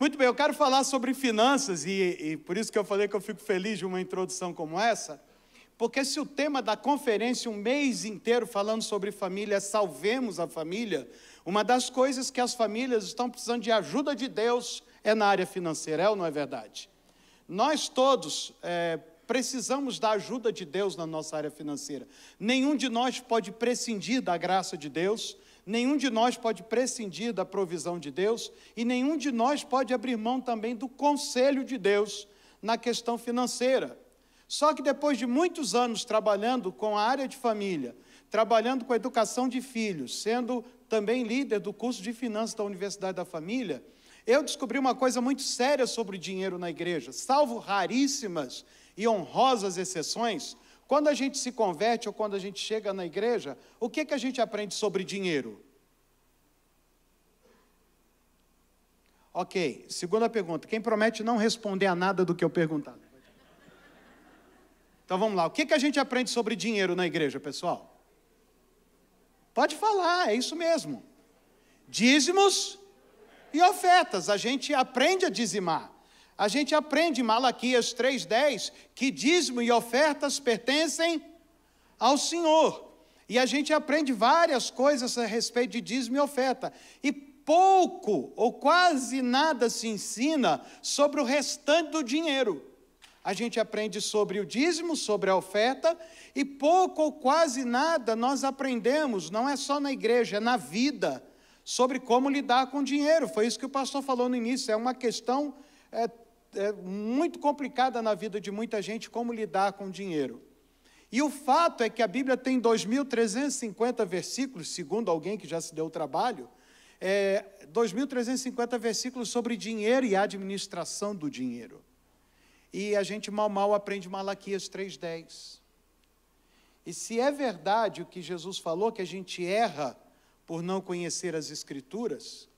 Muito bem, eu quero falar sobre finanças e, e, por isso que eu falei que eu fico feliz de uma introdução como essa, porque se o tema da conferência, um mês inteiro falando sobre família, é salvemos a família, uma das coisas que as famílias estão precisando de ajuda de Deus é na área financeira, é ou não é verdade? Nós todos é, precisamos da ajuda de Deus na nossa área financeira. Nenhum de nós pode prescindir da graça de Deus Nenhum de nós pode prescindir da provisão de Deus e nenhum de nós pode abrir mão também do conselho de Deus na questão financeira. Só que depois de muitos anos trabalhando com a área de família, trabalhando com a educação de filhos, sendo também líder do curso de finanças da Universidade da Família, eu descobri uma coisa muito séria sobre o dinheiro na igreja, salvo raríssimas e honrosas exceções, quando a gente se converte ou quando a gente chega na igreja, o que, que a gente aprende sobre dinheiro? Ok, segunda pergunta. Quem promete não responder a nada do que eu perguntar? Então vamos lá. O que, que a gente aprende sobre dinheiro na igreja, pessoal? Pode falar, é isso mesmo. Dízimos e ofertas. A gente aprende a dizimar. A gente aprende em Malaquias 3,10 que dízimo e ofertas pertencem ao Senhor. E a gente aprende várias coisas a respeito de dízimo e oferta. E pouco ou quase nada se ensina sobre o restante do dinheiro. A gente aprende sobre o dízimo, sobre a oferta, e pouco ou quase nada nós aprendemos, não é só na igreja, é na vida, sobre como lidar com o dinheiro. Foi isso que o pastor falou no início, é uma questão é, é muito complicada na vida de muita gente como lidar com dinheiro. E o fato é que a Bíblia tem 2.350 versículos, segundo alguém que já se deu o trabalho, é, 2.350 versículos sobre dinheiro e administração do dinheiro. E a gente mal, mal aprende Malaquias 3,10. E se é verdade o que Jesus falou, que a gente erra por não conhecer as Escrituras,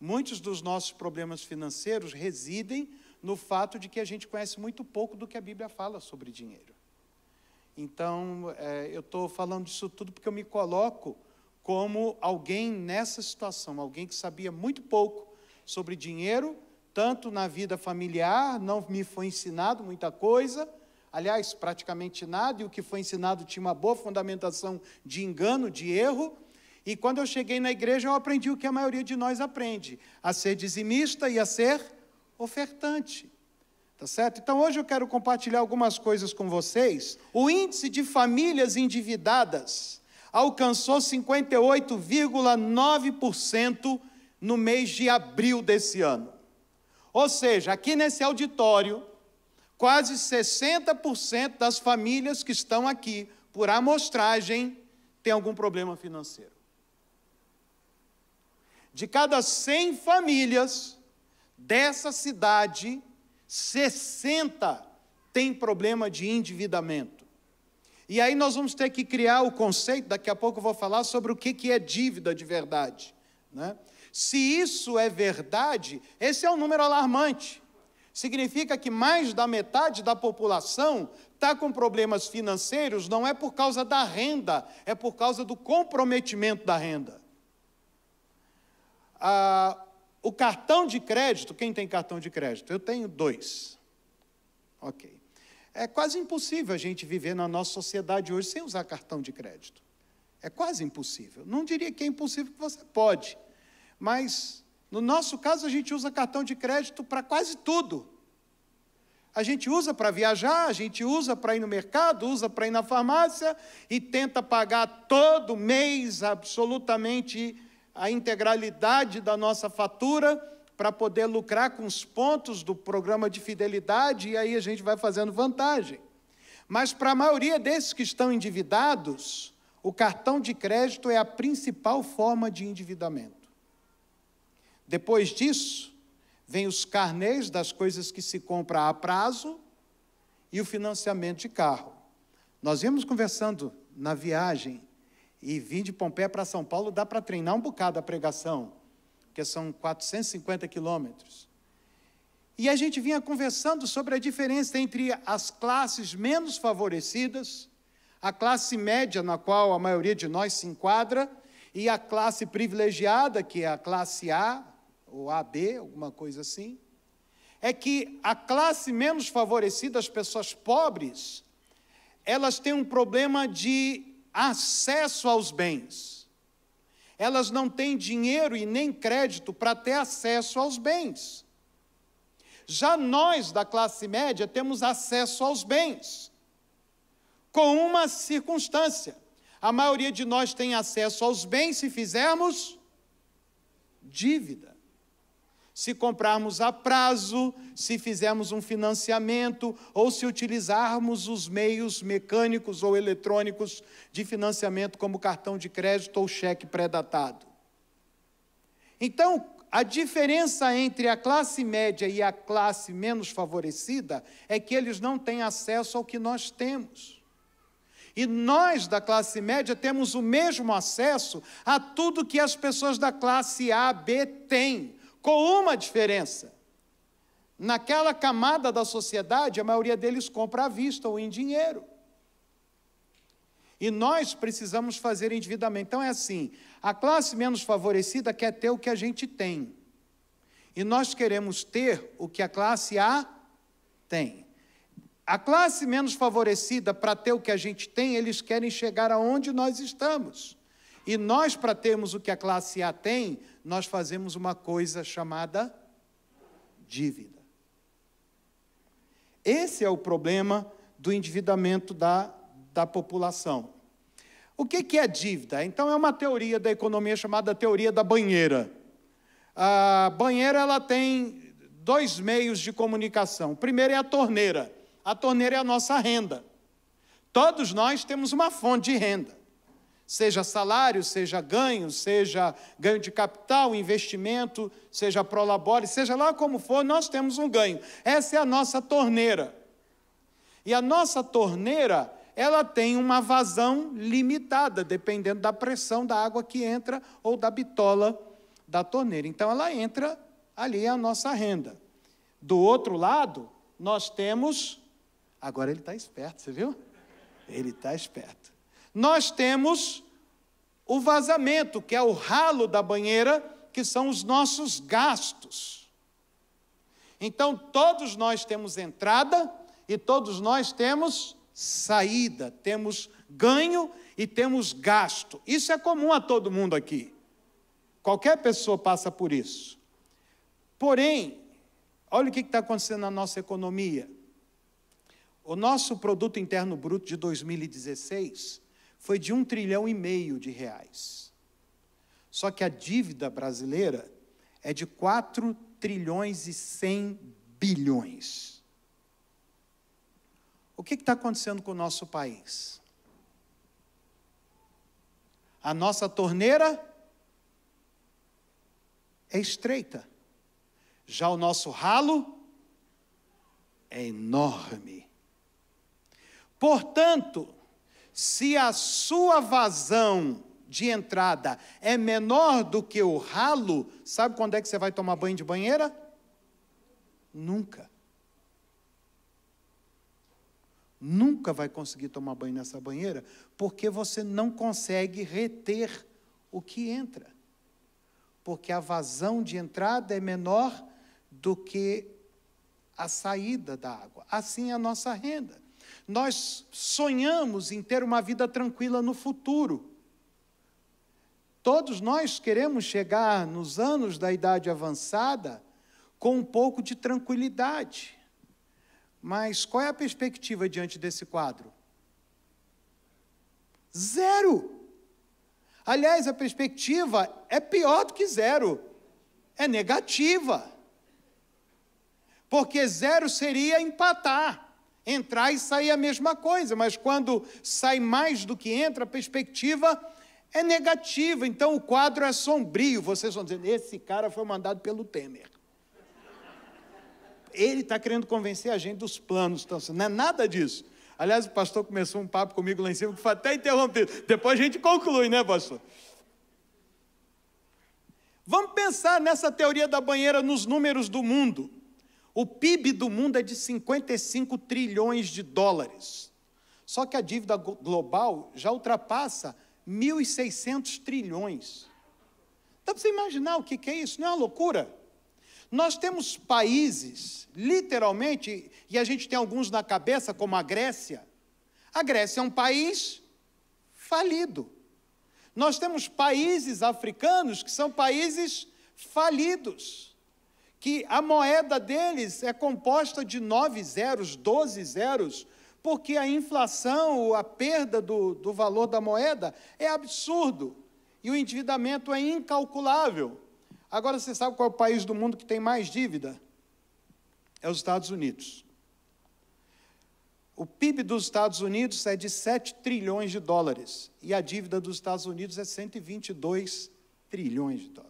muitos dos nossos problemas financeiros residem no fato de que a gente conhece muito pouco do que a Bíblia fala sobre dinheiro. Então, é, eu estou falando disso tudo porque eu me coloco como alguém nessa situação, alguém que sabia muito pouco sobre dinheiro, tanto na vida familiar, não me foi ensinado muita coisa, aliás, praticamente nada, e o que foi ensinado tinha uma boa fundamentação de engano, de erro. E quando eu cheguei na igreja, eu aprendi o que a maioria de nós aprende: a ser dizimista e a ser ofertante. Tá certo? Então hoje eu quero compartilhar algumas coisas com vocês. O índice de famílias endividadas alcançou 58,9% no mês de abril desse ano. Ou seja, aqui nesse auditório, quase 60% das famílias que estão aqui por amostragem têm algum problema financeiro. De cada 100 famílias, dessa cidade, 60 têm problema de endividamento. E aí nós vamos ter que criar o conceito, daqui a pouco eu vou falar sobre o que é dívida de verdade. Né? Se isso é verdade, esse é um número alarmante. Significa que mais da metade da população está com problemas financeiros, não é por causa da renda, é por causa do comprometimento da renda. Ah, o cartão de crédito, quem tem cartão de crédito? Eu tenho dois. Ok. É quase impossível a gente viver na nossa sociedade hoje sem usar cartão de crédito. É quase impossível. Não diria que é impossível que você pode, mas no nosso caso a gente usa cartão de crédito para quase tudo. A gente usa para viajar, a gente usa para ir no mercado, usa para ir na farmácia e tenta pagar todo mês absolutamente a integralidade da nossa fatura para poder lucrar com os pontos do programa de fidelidade e aí a gente vai fazendo vantagem. Mas para a maioria desses que estão endividados, o cartão de crédito é a principal forma de endividamento. Depois disso, vem os carnês das coisas que se compra a prazo e o financiamento de carro. Nós vimos conversando na viagem e vim de Pompeia para São Paulo, dá para treinar um bocado a pregação, porque são 450 quilômetros. E a gente vinha conversando sobre a diferença entre as classes menos favorecidas, a classe média, na qual a maioria de nós se enquadra, e a classe privilegiada, que é a classe A, ou AB, alguma coisa assim. É que a classe menos favorecida, as pessoas pobres, elas têm um problema de acesso aos bens. Elas não têm dinheiro e nem crédito para ter acesso aos bens. Já nós, da classe média, temos acesso aos bens, com uma circunstância: a maioria de nós tem acesso aos bens se fizermos dívida se comprarmos a prazo, se fizermos um financiamento ou se utilizarmos os meios mecânicos ou eletrônicos de financiamento, como cartão de crédito ou cheque pré-datado. Então, a diferença entre a classe média e a classe menos favorecida é que eles não têm acesso ao que nós temos. E nós, da classe média, temos o mesmo acesso a tudo que as pessoas da classe A, B têm com uma diferença. Naquela camada da sociedade, a maioria deles compra à vista ou em dinheiro. E nós precisamos fazer endividamento. Então é assim: a classe menos favorecida quer ter o que a gente tem. E nós queremos ter o que a classe A tem. A classe menos favorecida, para ter o que a gente tem, eles querem chegar aonde nós estamos. E nós, para termos o que a classe A tem, nós fazemos uma coisa chamada dívida. Esse é o problema do endividamento da, da população. O que, que é dívida? Então, é uma teoria da economia chamada teoria da banheira. A banheira ela tem dois meios de comunicação. O primeiro é a torneira. A torneira é a nossa renda. Todos nós temos uma fonte de renda seja salário, seja ganho, seja ganho de capital, investimento, seja prolabore, seja lá como for, nós temos um ganho. Essa é a nossa torneira. E a nossa torneira, ela tem uma vazão limitada, dependendo da pressão da água que entra ou da bitola da torneira. Então ela entra ali é a nossa renda. Do outro lado, nós temos Agora ele está esperto, você viu? Ele está esperto. Nós temos o vazamento, que é o ralo da banheira, que são os nossos gastos. Então, todos nós temos entrada e todos nós temos saída, temos ganho e temos gasto. Isso é comum a todo mundo aqui. Qualquer pessoa passa por isso. Porém, olha o que está acontecendo na nossa economia. O nosso produto interno bruto de 2016 foi de um trilhão e meio de reais. Só que a dívida brasileira é de 4 trilhões e 100 bilhões. O que está acontecendo com o nosso país? A nossa torneira é estreita, já o nosso ralo é enorme. Portanto, se a sua vazão de entrada é menor do que o ralo, sabe quando é que você vai tomar banho de banheira? Nunca. Nunca vai conseguir tomar banho nessa banheira, porque você não consegue reter o que entra. Porque a vazão de entrada é menor do que a saída da água. Assim é a nossa renda nós sonhamos em ter uma vida tranquila no futuro. Todos nós queremos chegar nos anos da idade avançada com um pouco de tranquilidade. Mas qual é a perspectiva diante desse quadro? Zero! Aliás, a perspectiva é pior do que zero, é negativa. Porque zero seria empatar. Entrar e sair é a mesma coisa, mas quando sai mais do que entra, a perspectiva é negativa. Então o quadro é sombrio. Vocês vão dizer: esse cara foi mandado pelo Temer. Ele está querendo convencer a gente dos planos. Então, assim, não é nada disso. Aliás, o pastor começou um papo comigo lá em cima que foi até interrompido. Depois a gente conclui, né, pastor? Vamos pensar nessa teoria da banheira nos números do mundo. O PIB do mundo é de 55 trilhões de dólares. Só que a dívida global já ultrapassa 1.600 trilhões. Dá para você imaginar o que é isso? Não é uma loucura? Nós temos países, literalmente, e a gente tem alguns na cabeça, como a Grécia. A Grécia é um país falido. Nós temos países africanos que são países falidos que a moeda deles é composta de nove zeros, doze zeros, porque a inflação, a perda do, do valor da moeda é absurdo e o endividamento é incalculável. Agora você sabe qual é o país do mundo que tem mais dívida? É os Estados Unidos. O PIB dos Estados Unidos é de 7 trilhões de dólares e a dívida dos Estados Unidos é 122 trilhões de dólares.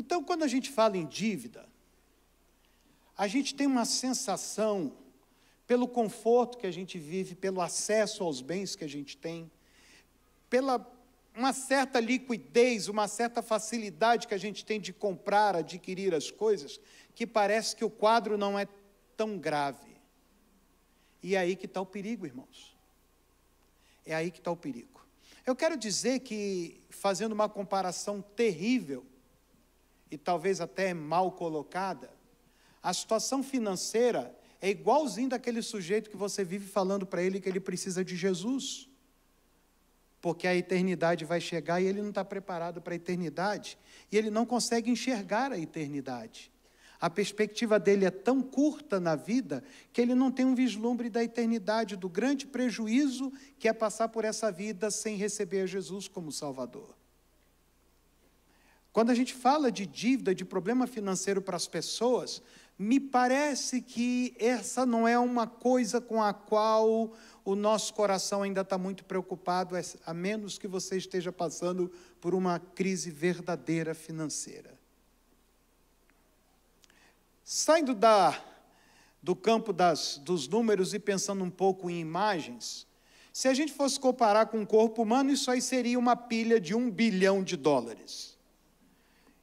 Então, quando a gente fala em dívida, a gente tem uma sensação, pelo conforto que a gente vive, pelo acesso aos bens que a gente tem, pela uma certa liquidez, uma certa facilidade que a gente tem de comprar, adquirir as coisas, que parece que o quadro não é tão grave. E é aí que está o perigo, irmãos. É aí que está o perigo. Eu quero dizer que, fazendo uma comparação terrível, e talvez até mal colocada, a situação financeira é igualzinho daquele sujeito que você vive falando para ele que ele precisa de Jesus. Porque a eternidade vai chegar e ele não está preparado para a eternidade. E ele não consegue enxergar a eternidade. A perspectiva dele é tão curta na vida que ele não tem um vislumbre da eternidade, do grande prejuízo que é passar por essa vida sem receber Jesus como Salvador. Quando a gente fala de dívida, de problema financeiro para as pessoas, me parece que essa não é uma coisa com a qual o nosso coração ainda está muito preocupado, a menos que você esteja passando por uma crise verdadeira financeira. Saindo da, do campo das, dos números e pensando um pouco em imagens, se a gente fosse comparar com o corpo humano, isso aí seria uma pilha de um bilhão de dólares.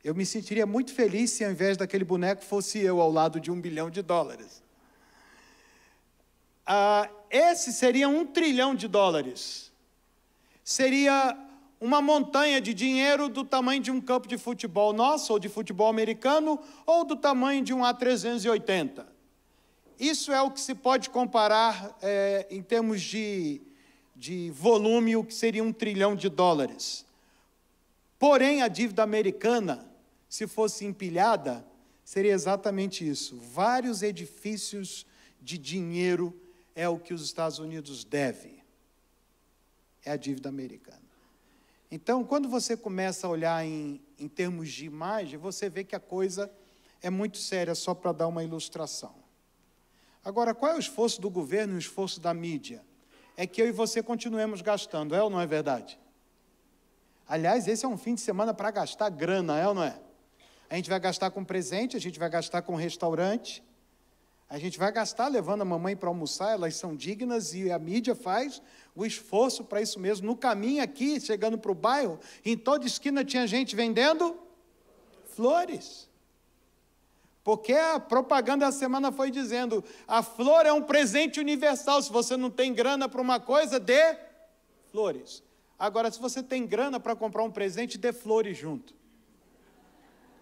Eu me sentiria muito feliz se ao invés daquele boneco fosse eu ao lado de um bilhão de dólares. Ah, esse seria um trilhão de dólares. Seria uma montanha de dinheiro do tamanho de um campo de futebol nosso, ou de futebol americano, ou do tamanho de um A380. Isso é o que se pode comparar é, em termos de, de volume, o que seria um trilhão de dólares. Porém, a dívida americana se fosse empilhada, seria exatamente isso. Vários edifícios de dinheiro é o que os Estados Unidos deve. É a dívida americana. Então, quando você começa a olhar em, em termos de imagem, você vê que a coisa é muito séria, só para dar uma ilustração. Agora, qual é o esforço do governo e o esforço da mídia? É que eu e você continuemos gastando, é ou não é verdade? Aliás, esse é um fim de semana para gastar grana, é ou não é? A gente vai gastar com presente, a gente vai gastar com restaurante, a gente vai gastar levando a mamãe para almoçar, elas são dignas e a mídia faz o esforço para isso mesmo. No caminho aqui, chegando para o bairro, em toda esquina tinha gente vendendo flores. Porque a propaganda da semana foi dizendo: a flor é um presente universal. Se você não tem grana para uma coisa, dê flores. Agora, se você tem grana para comprar um presente, dê flores junto.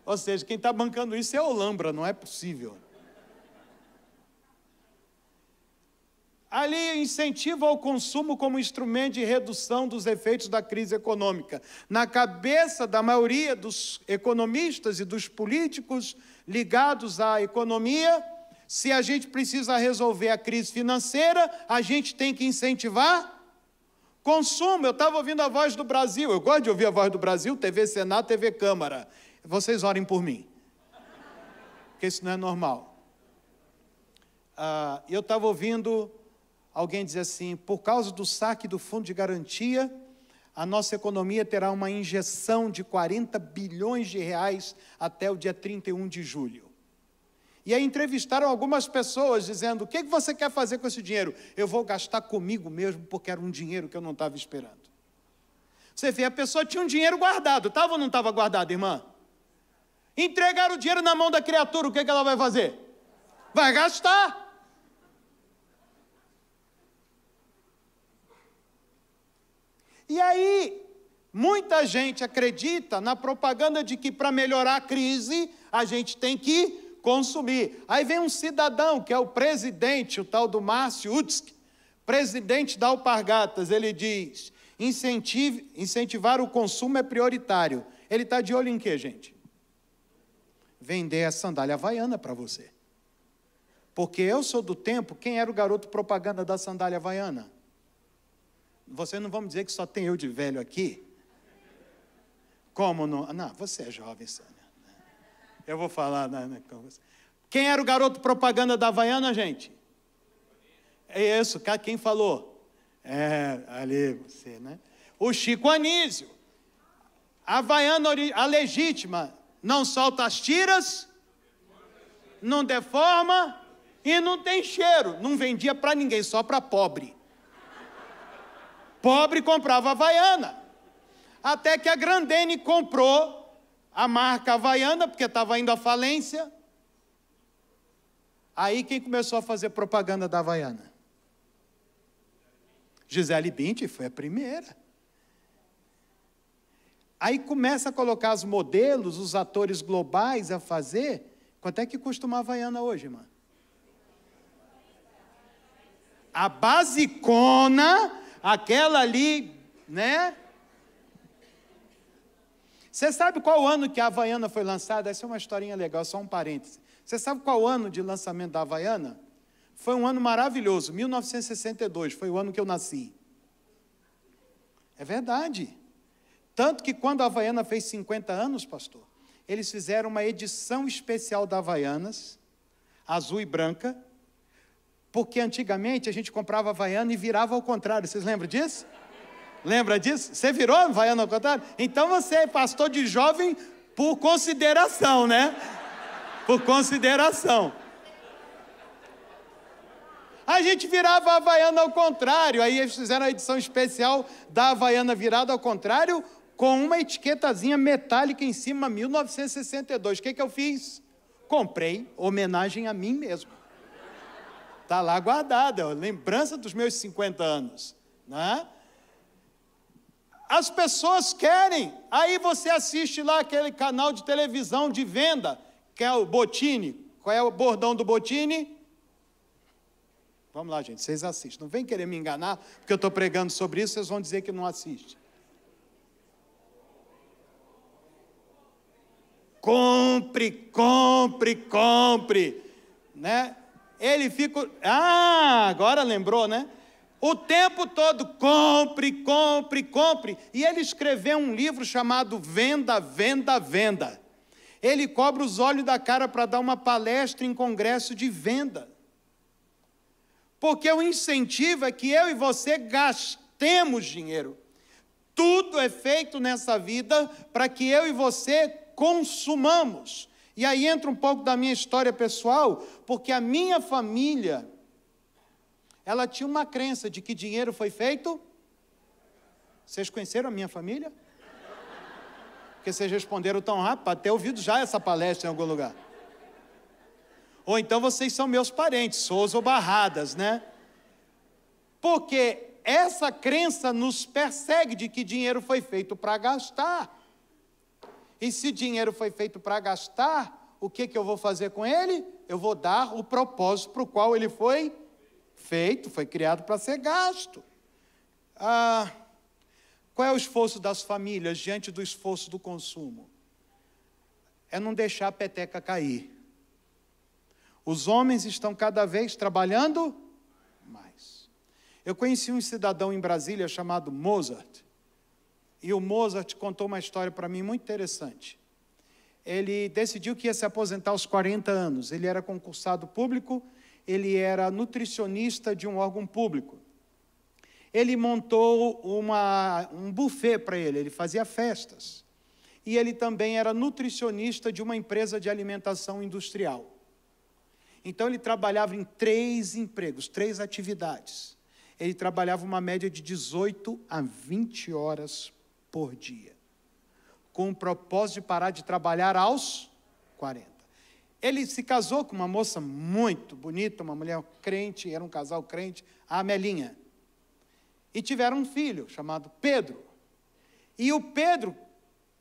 Ou seja, quem está bancando isso é a Olambra, não é possível. Ali incentiva ao consumo como instrumento de redução dos efeitos da crise econômica. Na cabeça da maioria dos economistas e dos políticos ligados à economia, se a gente precisa resolver a crise financeira, a gente tem que incentivar consumo. Eu estava ouvindo a voz do Brasil, eu gosto de ouvir a voz do Brasil, TV Senado, TV Câmara. Vocês orem por mim. Porque isso não é normal. Ah, eu estava ouvindo alguém dizer assim: por causa do saque do fundo de garantia, a nossa economia terá uma injeção de 40 bilhões de reais até o dia 31 de julho. E aí entrevistaram algumas pessoas dizendo: o que você quer fazer com esse dinheiro? Eu vou gastar comigo mesmo, porque era um dinheiro que eu não estava esperando. Você vê, a pessoa tinha um dinheiro guardado, estava ou não estava guardado, irmã? Entregar o dinheiro na mão da criatura, o que, é que ela vai fazer? Vai gastar. E aí, muita gente acredita na propaganda de que para melhorar a crise, a gente tem que consumir. Aí vem um cidadão, que é o presidente, o tal do Márcio Utsk, presidente da Alpargatas, ele diz: incentivar o consumo é prioritário. Ele está de olho em quê, gente? vender a sandália havaiana para você. Porque eu sou do tempo, quem era o garoto propaganda da sandália havaiana? Vocês não vão me dizer que só tem eu de velho aqui? Como não? Não, você é jovem, Sônia. Eu vou falar né, né, com você. Quem era o garoto propaganda da Havaiana, gente? É isso, quem falou? É, ali você, né? O Chico Anísio. A Havaiana, a legítima, não solta as tiras, não deforma e não tem cheiro. Não vendia para ninguém, só para pobre. Pobre comprava Havaiana. Até que a Grandene comprou a marca Havaiana, porque estava indo à falência. Aí quem começou a fazer propaganda da Havaiana? Gisele Bündchen foi a primeira. Aí começa a colocar os modelos, os atores globais a fazer. Quanto é que custa uma Havaiana hoje, irmã? A basicona, aquela ali, né? Você sabe qual ano que a Havaiana foi lançada? Essa é uma historinha legal, só um parêntese. Você sabe qual ano de lançamento da Havaiana? Foi um ano maravilhoso, 1962, foi o ano que eu nasci. É verdade. Tanto que quando a Havaiana fez 50 anos, pastor, eles fizeram uma edição especial da Havaianas, azul e branca, porque antigamente a gente comprava Havaiana e virava ao contrário. Vocês lembram disso? Lembra disso? Você virou Havaiana ao contrário? Então você é pastor de jovem por consideração, né? Por consideração. A gente virava a Havaiana ao contrário. Aí eles fizeram a edição especial da Havaiana virada ao contrário, com uma etiquetazinha metálica em cima, 1962. O que, que eu fiz? Comprei homenagem a mim mesmo. Está lá guardada, lembrança dos meus 50 anos. Né? As pessoas querem. Aí você assiste lá aquele canal de televisão de venda, que é o Botini. Qual é o bordão do Botini? Vamos lá, gente, vocês assistem. Não vem querer me enganar, porque eu estou pregando sobre isso, vocês vão dizer que não assiste. Compre, compre, compre. Né? Ele fica. Ah, agora lembrou, né? O tempo todo, compre, compre, compre. E ele escreveu um livro chamado Venda, Venda, Venda. Ele cobra os olhos da cara para dar uma palestra em congresso de venda. Porque o incentivo é que eu e você gastemos dinheiro. Tudo é feito nessa vida para que eu e você consumamos. E aí entra um pouco da minha história pessoal, porque a minha família, ela tinha uma crença de que dinheiro foi feito. Vocês conheceram a minha família? Porque vocês responderam tão rápido, até ouvido já essa palestra em algum lugar. Ou então vocês são meus parentes, Souza ou Barradas, né? Porque essa crença nos persegue de que dinheiro foi feito para gastar. E se dinheiro foi feito para gastar, o que, que eu vou fazer com ele? Eu vou dar o propósito para o qual ele foi feito, foi criado para ser gasto. Ah, qual é o esforço das famílias diante do esforço do consumo? É não deixar a peteca cair. Os homens estão cada vez trabalhando mais. Eu conheci um cidadão em Brasília chamado Mozart. E o Mozart contou uma história para mim muito interessante. Ele decidiu que ia se aposentar aos 40 anos. Ele era concursado público, ele era nutricionista de um órgão público. Ele montou uma, um buffet para ele, ele fazia festas. E ele também era nutricionista de uma empresa de alimentação industrial. Então ele trabalhava em três empregos, três atividades. Ele trabalhava uma média de 18 a 20 horas por dia, com o propósito de parar de trabalhar aos 40. Ele se casou com uma moça muito bonita, uma mulher crente, era um casal crente, a Amelinha. E tiveram um filho chamado Pedro. E o Pedro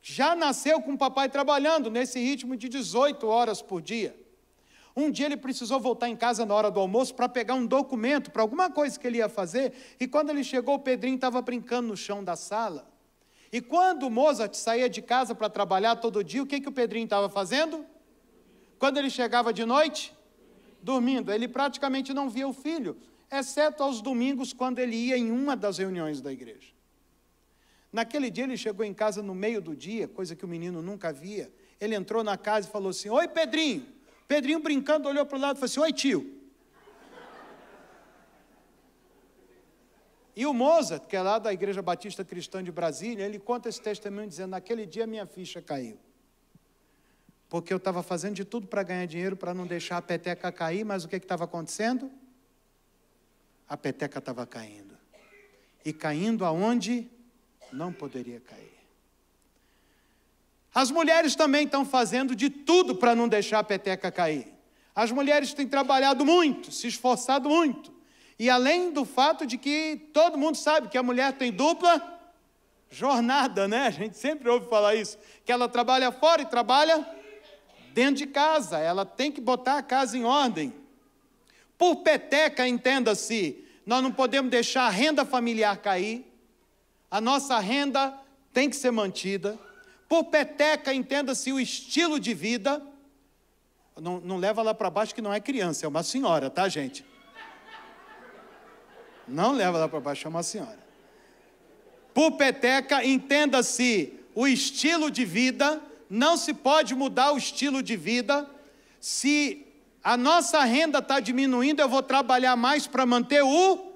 já nasceu com o papai trabalhando nesse ritmo de 18 horas por dia. Um dia ele precisou voltar em casa na hora do almoço para pegar um documento, para alguma coisa que ele ia fazer, e quando ele chegou, o Pedrinho estava brincando no chão da sala. E quando Mozart saía de casa para trabalhar todo dia, o que, que o Pedrinho estava fazendo? Quando ele chegava de noite? Dormindo. Ele praticamente não via o filho, exceto aos domingos, quando ele ia em uma das reuniões da igreja. Naquele dia ele chegou em casa no meio do dia, coisa que o menino nunca via. Ele entrou na casa e falou assim: Oi, Pedrinho. Pedrinho brincando olhou para o lado e falou assim: Oi, tio. E o Mozart, que é lá da Igreja Batista Cristã de Brasília, ele conta esse testemunho dizendo: Naquele dia minha ficha caiu. Porque eu estava fazendo de tudo para ganhar dinheiro, para não deixar a peteca cair, mas o que estava acontecendo? A peteca estava caindo. E caindo aonde não poderia cair. As mulheres também estão fazendo de tudo para não deixar a peteca cair. As mulheres têm trabalhado muito, se esforçado muito. E além do fato de que todo mundo sabe que a mulher tem dupla jornada, né? A gente sempre ouve falar isso, que ela trabalha fora e trabalha dentro de casa, ela tem que botar a casa em ordem. Por peteca, entenda-se, nós não podemos deixar a renda familiar cair, a nossa renda tem que ser mantida. Por peteca, entenda-se o estilo de vida. Não, não leva lá para baixo que não é criança, é uma senhora, tá, gente? Não leva lá para baixo, chama a senhora. Pupeteca, entenda-se, o estilo de vida, não se pode mudar o estilo de vida. Se a nossa renda está diminuindo, eu vou trabalhar mais para manter o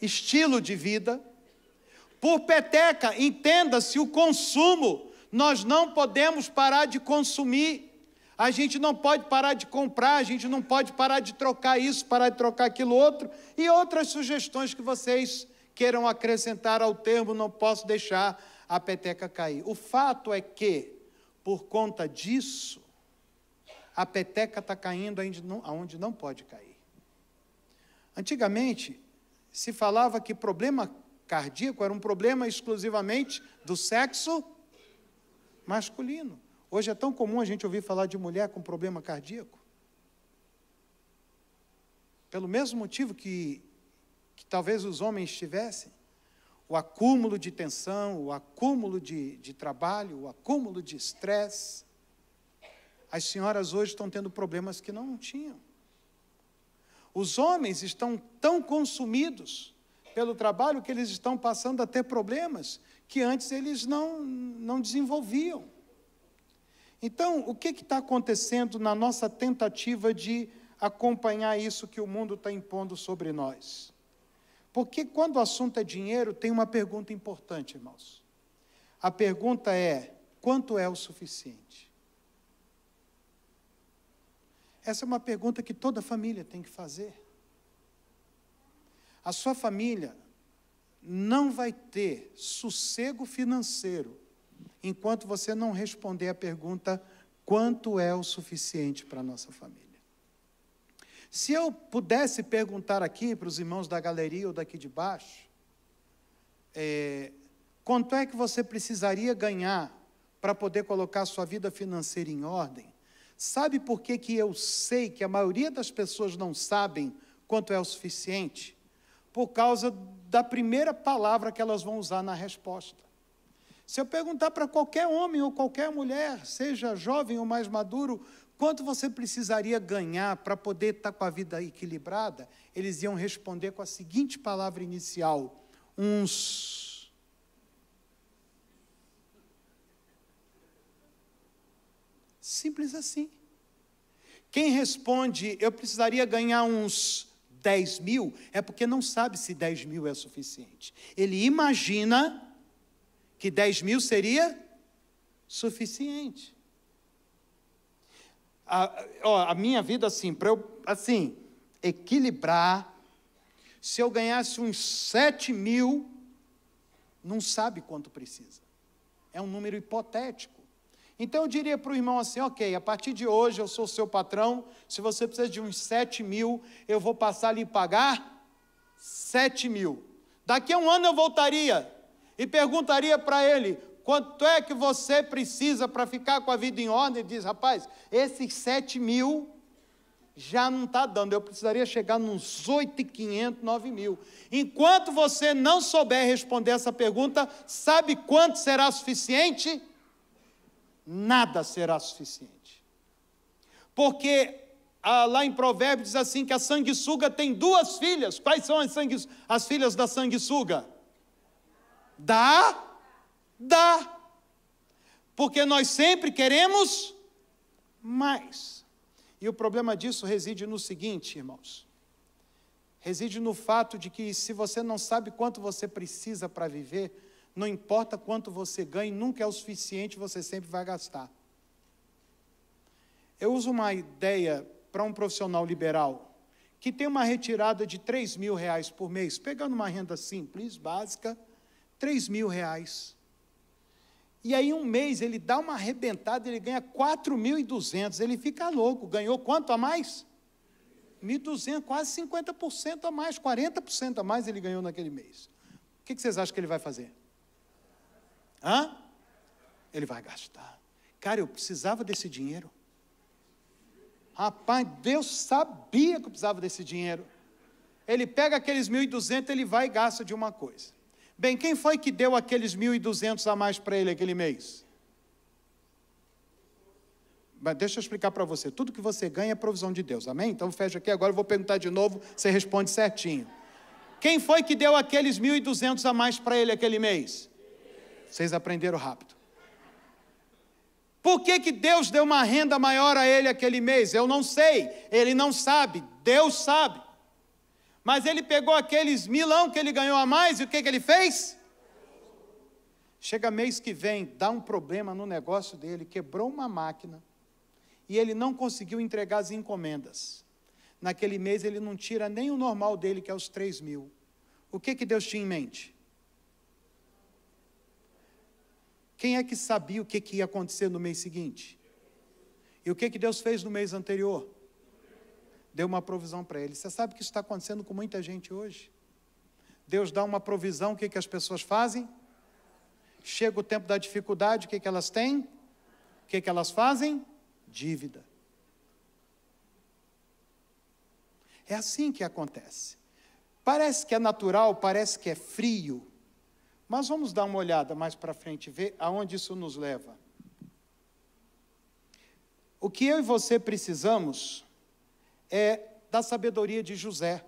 estilo de vida. Por peteca, entenda-se o consumo. Nós não podemos parar de consumir a gente não pode parar de comprar, a gente não pode parar de trocar isso, parar de trocar aquilo outro e outras sugestões que vocês queiram acrescentar ao termo não posso deixar a peteca cair. O fato é que, por conta disso, a peteca está caindo aonde não pode cair. Antigamente, se falava que problema cardíaco era um problema exclusivamente do sexo masculino. Hoje é tão comum a gente ouvir falar de mulher com problema cardíaco. Pelo mesmo motivo que, que talvez os homens tivessem, o acúmulo de tensão, o acúmulo de, de trabalho, o acúmulo de estresse. As senhoras hoje estão tendo problemas que não tinham. Os homens estão tão consumidos pelo trabalho que eles estão passando a ter problemas que antes eles não, não desenvolviam. Então, o que está acontecendo na nossa tentativa de acompanhar isso que o mundo está impondo sobre nós? Porque quando o assunto é dinheiro, tem uma pergunta importante, irmãos. A pergunta é: quanto é o suficiente? Essa é uma pergunta que toda família tem que fazer. A sua família não vai ter sossego financeiro enquanto você não responder a pergunta: quanto é o suficiente para a nossa família? Se eu pudesse perguntar aqui para os irmãos da galeria ou daqui de baixo, é, quanto é que você precisaria ganhar para poder colocar sua vida financeira em ordem? Sabe por que, que eu sei que a maioria das pessoas não sabem quanto é o suficiente? Por causa da primeira palavra que elas vão usar na resposta. Se eu perguntar para qualquer homem ou qualquer mulher, seja jovem ou mais maduro, quanto você precisaria ganhar para poder estar tá com a vida equilibrada, eles iam responder com a seguinte palavra inicial: uns. Simples assim. Quem responde, eu precisaria ganhar uns 10 mil, é porque não sabe se 10 mil é suficiente. Ele imagina que 10 mil seria suficiente. A, ó, a minha vida, assim, para eu, assim, equilibrar, se eu ganhasse uns 7 mil, não sabe quanto precisa. É um número hipotético. Então eu diria para o irmão assim: ok, a partir de hoje eu sou seu patrão. Se você precisa de uns 7 mil, eu vou passar a lhe pagar 7 mil. Daqui a um ano eu voltaria e perguntaria para ele: quanto é que você precisa para ficar com a vida em ordem? Ele diz: rapaz, esses 7 mil já não está dando, eu precisaria chegar nos 8,500, 9 mil. Enquanto você não souber responder essa pergunta, sabe quanto será suficiente? Nada será suficiente. Porque ah, lá em Provérbios diz assim que a sanguessuga tem duas filhas. Quais são as, sangues, as filhas da sanguessuga? dá, dá. Porque nós sempre queremos mais. E o problema disso reside no seguinte, irmãos. Reside no fato de que se você não sabe quanto você precisa para viver, não importa quanto você ganhe, nunca é o suficiente, você sempre vai gastar. Eu uso uma ideia para um profissional liberal que tem uma retirada de 3 mil reais por mês, pegando uma renda simples, básica, 3 mil reais. E aí, um mês, ele dá uma arrebentada, ele ganha 4.200. Ele fica louco. Ganhou quanto a mais? 1.200, quase 50% a mais, 40% a mais ele ganhou naquele mês. O que vocês acham que ele vai fazer? Hã? Ele vai gastar. Cara, eu precisava desse dinheiro. Rapaz, Deus sabia que eu precisava desse dinheiro. Ele pega aqueles 1.200, ele vai e gasta de uma coisa. Bem, quem foi que deu aqueles 1.200 a mais para ele aquele mês? Mas deixa eu explicar para você. Tudo que você ganha é provisão de Deus, amém? Então fecha aqui, agora eu vou perguntar de novo, você responde certinho. Quem foi que deu aqueles 1.200 a mais para ele aquele mês? Vocês aprenderam rápido. Por que, que Deus deu uma renda maior a ele aquele mês? Eu não sei, ele não sabe, Deus sabe. Mas ele pegou aqueles milão que ele ganhou a mais e o que, que ele fez? Chega mês que vem, dá um problema no negócio dele, quebrou uma máquina e ele não conseguiu entregar as encomendas. Naquele mês ele não tira nem o normal dele, que é os 3 mil. O que, que Deus tinha em mente? Quem é que sabia o que, que ia acontecer no mês seguinte? E o que, que Deus fez no mês anterior? deu uma provisão para ele. Você sabe o que está acontecendo com muita gente hoje? Deus dá uma provisão, o que, que as pessoas fazem? Chega o tempo da dificuldade, o que, que elas têm? O que, que elas fazem? Dívida. É assim que acontece. Parece que é natural, parece que é frio, mas vamos dar uma olhada mais para frente, ver aonde isso nos leva. O que eu e você precisamos é da sabedoria de José.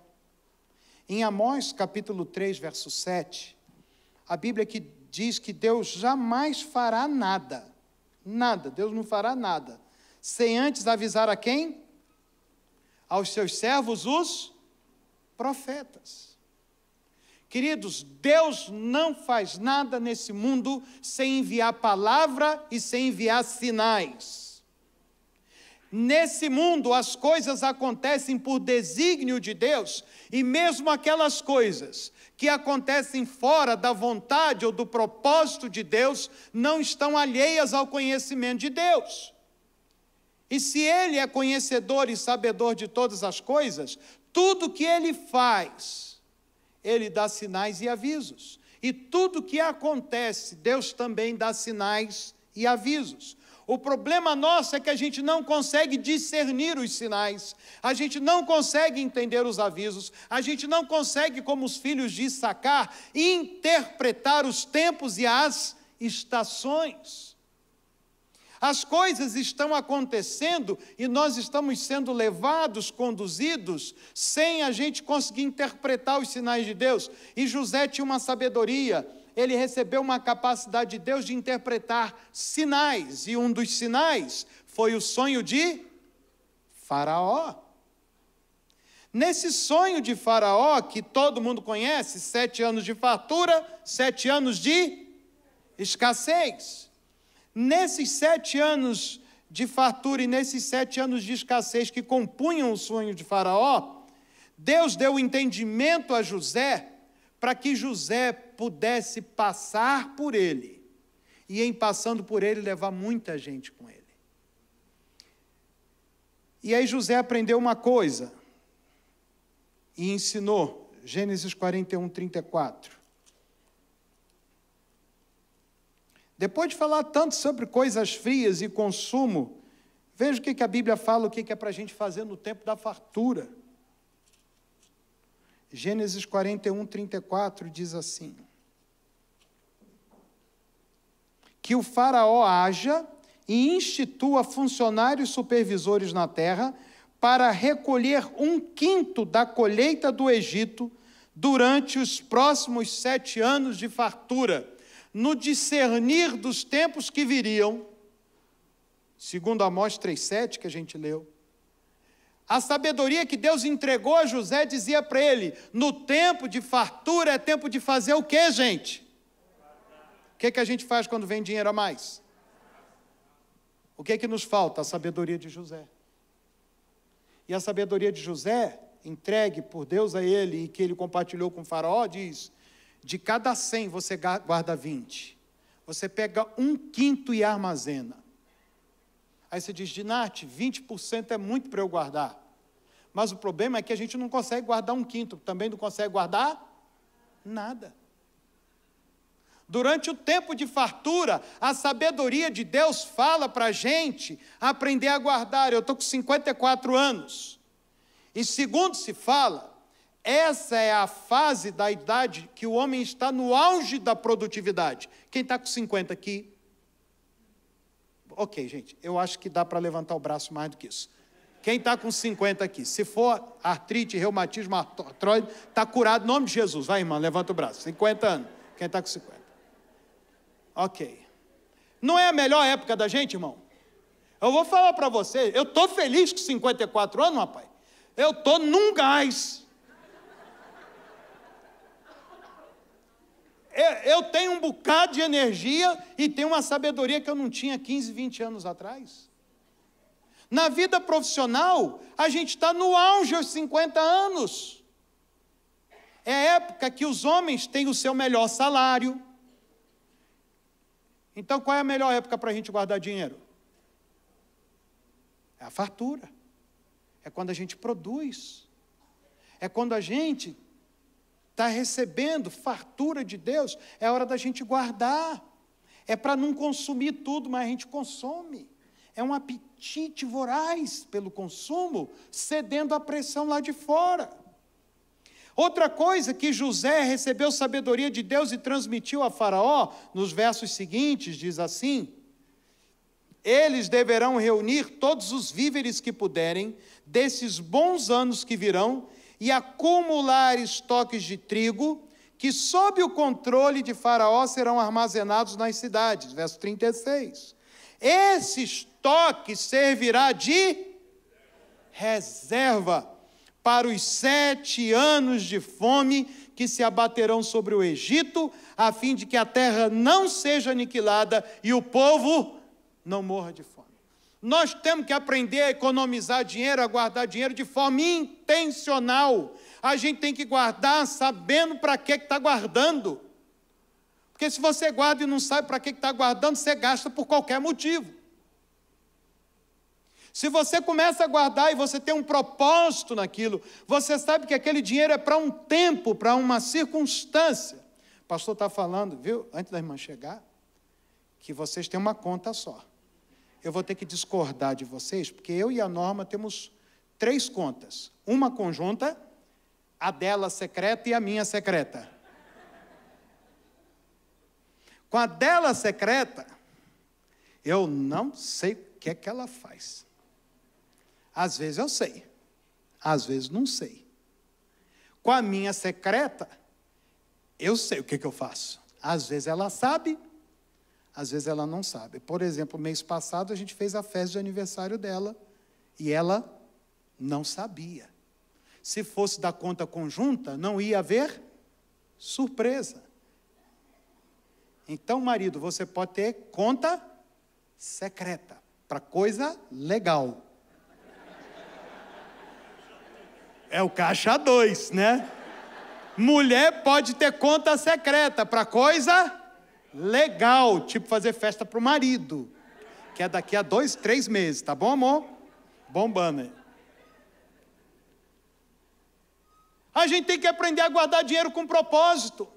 Em Amós capítulo 3, verso 7, a Bíblia que diz que Deus jamais fará nada, nada, Deus não fará nada, sem antes avisar a quem? Aos seus servos, os profetas. Queridos, Deus não faz nada nesse mundo sem enviar palavra e sem enviar sinais. Nesse mundo, as coisas acontecem por desígnio de Deus, e mesmo aquelas coisas que acontecem fora da vontade ou do propósito de Deus não estão alheias ao conhecimento de Deus. E se Ele é conhecedor e sabedor de todas as coisas, tudo que Ele faz, Ele dá sinais e avisos. E tudo que acontece, Deus também dá sinais e avisos. O problema nosso é que a gente não consegue discernir os sinais, a gente não consegue entender os avisos, a gente não consegue, como os filhos de Issacar, interpretar os tempos e as estações. As coisas estão acontecendo e nós estamos sendo levados, conduzidos, sem a gente conseguir interpretar os sinais de Deus. E José tinha uma sabedoria ele recebeu uma capacidade de Deus de interpretar sinais, e um dos sinais foi o sonho de Faraó. Nesse sonho de Faraó, que todo mundo conhece, sete anos de fartura, sete anos de escassez. Nesses sete anos de fartura e nesses sete anos de escassez que compunham o sonho de Faraó, Deus deu entendimento a José para que José pudesse passar por ele e, em passando por ele, levar muita gente com ele. E aí José aprendeu uma coisa e ensinou, Gênesis 41, 34. Depois de falar tanto sobre coisas frias e consumo, veja o que a Bíblia fala, o que é para a gente fazer no tempo da fartura. Gênesis 41, 34 diz assim: que o Faraó haja e institua funcionários supervisores na terra para recolher um quinto da colheita do Egito durante os próximos sete anos de fartura, no discernir dos tempos que viriam, segundo Amós 3,7 que a gente leu. A sabedoria que Deus entregou a José dizia para ele: no tempo de fartura é tempo de fazer o que, gente? O que, é que a gente faz quando vem dinheiro a mais? O que é que nos falta? A sabedoria de José. E a sabedoria de José, entregue por Deus a ele e que ele compartilhou com o faraó, diz: de cada cem você guarda vinte. Você pega um quinto e armazena. Aí você diz, Dinarte, 20% é muito para eu guardar. Mas o problema é que a gente não consegue guardar um quinto, também não consegue guardar nada. Durante o tempo de fartura, a sabedoria de Deus fala para a gente aprender a guardar. Eu estou com 54 anos. E segundo se fala, essa é a fase da idade que o homem está no auge da produtividade. Quem está com 50 aqui? Ok, gente, eu acho que dá para levantar o braço mais do que isso. Quem está com 50 aqui? Se for artrite, reumatismo, artrose, está curado em nome de Jesus. Vai, irmã, levanta o braço. 50 anos. Quem está com 50? Ok. Não é a melhor época da gente, irmão? Eu vou falar para você, eu estou feliz com 54 anos, rapaz. Eu estou num gás. Eu, eu tenho um bocado de energia e tenho uma sabedoria que eu não tinha 15, 20 anos atrás. Na vida profissional, a gente está no auge aos 50 anos. É a época que os homens têm o seu melhor salário, então, qual é a melhor época para a gente guardar dinheiro? É a fartura. É quando a gente produz. É quando a gente está recebendo fartura de Deus. É hora da gente guardar. É para não consumir tudo, mas a gente consome. É um apetite voraz pelo consumo, cedendo à pressão lá de fora. Outra coisa que José recebeu sabedoria de Deus e transmitiu a Faraó, nos versos seguintes, diz assim: Eles deverão reunir todos os víveres que puderem, desses bons anos que virão, e acumular estoques de trigo, que sob o controle de Faraó serão armazenados nas cidades. Verso 36. Esse estoque servirá de reserva para os sete anos de fome que se abaterão sobre o Egito, a fim de que a terra não seja aniquilada e o povo não morra de fome. Nós temos que aprender a economizar dinheiro, a guardar dinheiro de forma intencional. A gente tem que guardar sabendo para que está guardando. Porque se você guarda e não sabe para que está guardando, você gasta por qualquer motivo. Se você começa a guardar e você tem um propósito naquilo, você sabe que aquele dinheiro é para um tempo, para uma circunstância. O pastor está falando, viu, antes da irmã chegar, que vocês têm uma conta só. Eu vou ter que discordar de vocês, porque eu e a Norma temos três contas: uma conjunta, a dela secreta e a minha secreta. Com a dela secreta, eu não sei o que é que ela faz. Às vezes eu sei, às vezes não sei. Com a minha secreta, eu sei o que, que eu faço. Às vezes ela sabe, às vezes ela não sabe. Por exemplo, mês passado a gente fez a festa de aniversário dela e ela não sabia. Se fosse da conta conjunta, não ia haver surpresa. Então, marido, você pode ter conta secreta para coisa legal. É o caixa 2, né? Mulher pode ter conta secreta para coisa legal, tipo fazer festa para o marido, que é daqui a dois, três meses, tá bom, amor? Bombando aí. A gente tem que aprender a guardar dinheiro com propósito.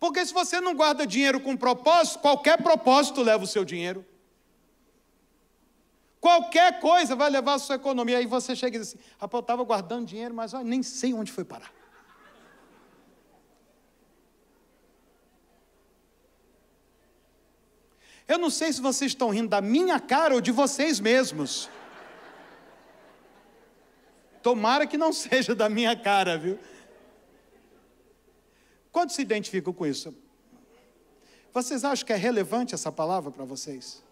Porque se você não guarda dinheiro com propósito, qualquer propósito leva o seu dinheiro. Qualquer coisa vai levar a sua economia. Aí você chega e diz assim: rapaz, eu estava guardando dinheiro, mas olha, nem sei onde foi parar. Eu não sei se vocês estão rindo da minha cara ou de vocês mesmos. Tomara que não seja da minha cara, viu? Quantos se identificam com isso? Vocês acham que é relevante essa palavra para vocês?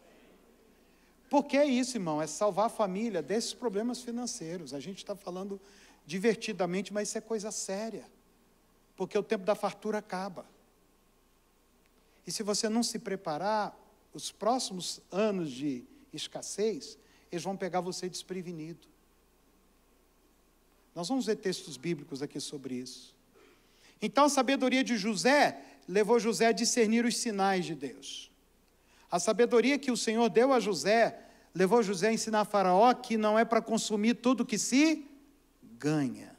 Porque é isso, irmão, é salvar a família desses problemas financeiros. A gente está falando divertidamente, mas isso é coisa séria. Porque o tempo da fartura acaba. E se você não se preparar, os próximos anos de escassez, eles vão pegar você desprevenido. Nós vamos ver textos bíblicos aqui sobre isso. Então, a sabedoria de José levou José a discernir os sinais de Deus. A sabedoria que o Senhor deu a José levou José a ensinar a Faraó que não é para consumir tudo que se ganha.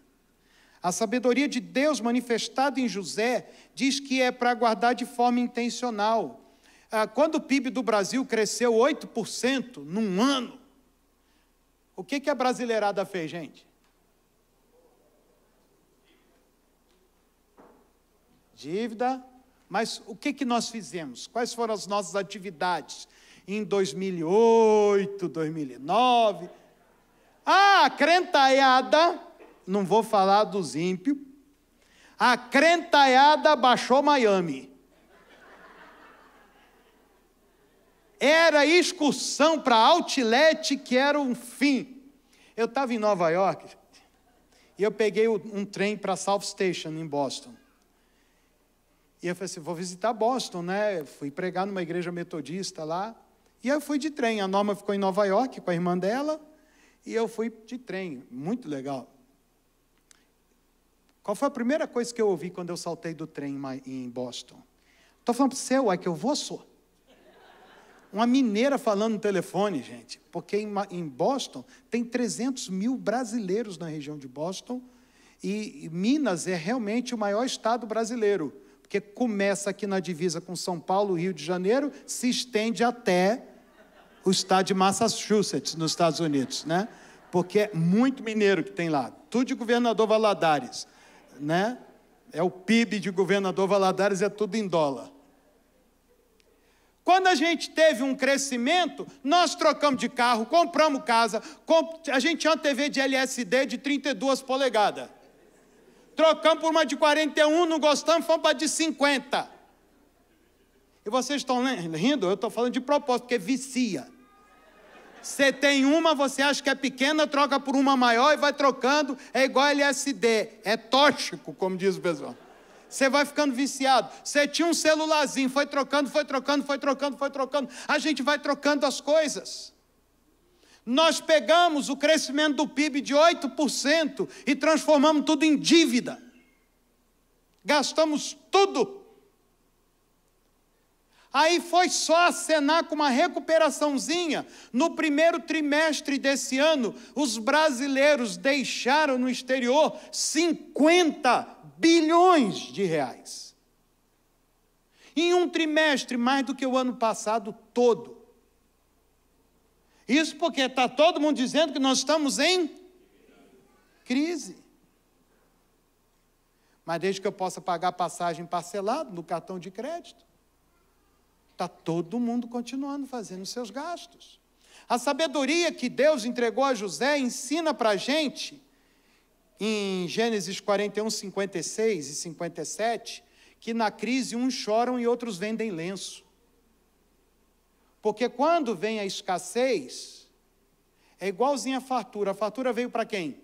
A sabedoria de Deus manifestada em José diz que é para guardar de forma intencional. Ah, quando o PIB do Brasil cresceu 8% num ano, o que, que a brasileirada fez, gente? Dívida. Mas o que, que nós fizemos? Quais foram as nossas atividades? em 2008, 2009. A crentaiada, não vou falar dos ímpios, a crentaiada baixou Miami. Era excursão para Outlet que era um fim. Eu estava em Nova York e eu peguei um trem para South Station, em Boston. E eu falei assim: vou visitar Boston, né? Fui pregar numa igreja metodista lá. E eu fui de trem. A Norma ficou em Nova York com a irmã dela e eu fui de trem. Muito legal. Qual foi a primeira coisa que eu ouvi quando eu saltei do trem em Boston? Estou falando para você, uai, que eu vou, sou. Uma mineira falando no telefone, gente, porque em Boston tem 300 mil brasileiros na região de Boston e Minas é realmente o maior estado brasileiro, porque começa aqui na divisa com São Paulo, Rio de Janeiro, se estende até o estado de Massachusetts, nos Estados Unidos, né? Porque é muito mineiro que tem lá. Tudo de governador Valadares, né? É o PIB de governador Valadares, é tudo em dólar. Quando a gente teve um crescimento, nós trocamos de carro, compramos casa, comp... a gente tinha uma TV de LSD de 32 polegadas. Trocamos por uma de 41, não gostamos, fomos para de 50. E vocês estão rindo? Eu estou falando de propósito, porque vicia. Você tem uma, você acha que é pequena, troca por uma maior e vai trocando. É igual LSD. É tóxico, como diz o pessoal. Você vai ficando viciado. Você tinha um celularzinho, foi trocando, foi trocando, foi trocando, foi trocando. A gente vai trocando as coisas. Nós pegamos o crescimento do PIB de 8% e transformamos tudo em dívida. Gastamos tudo Aí foi só acenar com uma recuperaçãozinha. No primeiro trimestre desse ano, os brasileiros deixaram no exterior 50 bilhões de reais. Em um trimestre, mais do que o ano passado todo. Isso porque está todo mundo dizendo que nós estamos em crise. Mas desde que eu possa pagar passagem parcelada no cartão de crédito. Está todo mundo continuando fazendo seus gastos. A sabedoria que Deus entregou a José ensina para a gente, em Gênesis 41, 56 e 57, que na crise uns choram e outros vendem lenço. Porque quando vem a escassez, é igualzinho à fartura. A fartura veio para quem?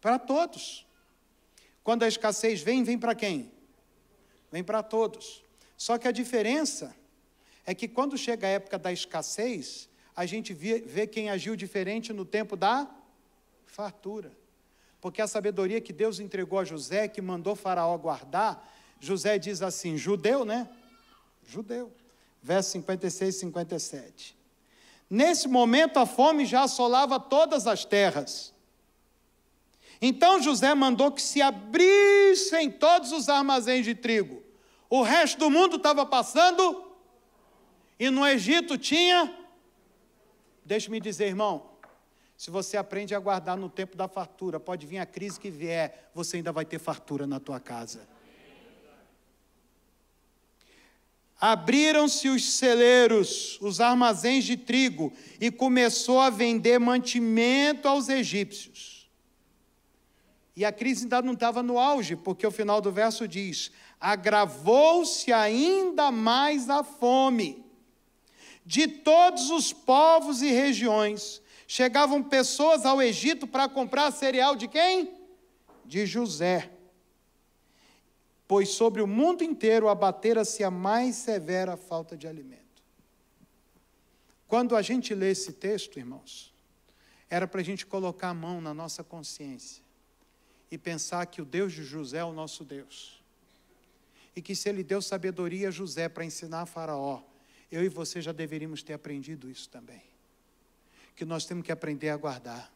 Para todos. Quando a escassez vem, vem para quem? Vem para todos. Só que a diferença é que quando chega a época da escassez, a gente vê, quem agiu diferente no tempo da fartura. Porque a sabedoria que Deus entregou a José, que mandou Faraó guardar, José diz assim: judeu, né? Judeu. Verso 56 57. Nesse momento a fome já assolava todas as terras. Então José mandou que se abrissem todos os armazéns de trigo. O resto do mundo estava passando e no Egito tinha. Deixe-me dizer, irmão, se você aprende a guardar no tempo da fartura, pode vir a crise que vier, você ainda vai ter fartura na tua casa. Abriram-se os celeiros, os armazéns de trigo, e começou a vender mantimento aos egípcios. E a crise ainda não estava no auge, porque o final do verso diz: agravou-se ainda mais a fome. De todos os povos e regiões chegavam pessoas ao Egito para comprar cereal de quem? De José. Pois sobre o mundo inteiro abatera-se a mais severa falta de alimento. Quando a gente lê esse texto, irmãos, era para a gente colocar a mão na nossa consciência e pensar que o Deus de José é o nosso Deus e que se ele deu sabedoria a José para ensinar a Faraó, eu e você já deveríamos ter aprendido isso também. Que nós temos que aprender a guardar.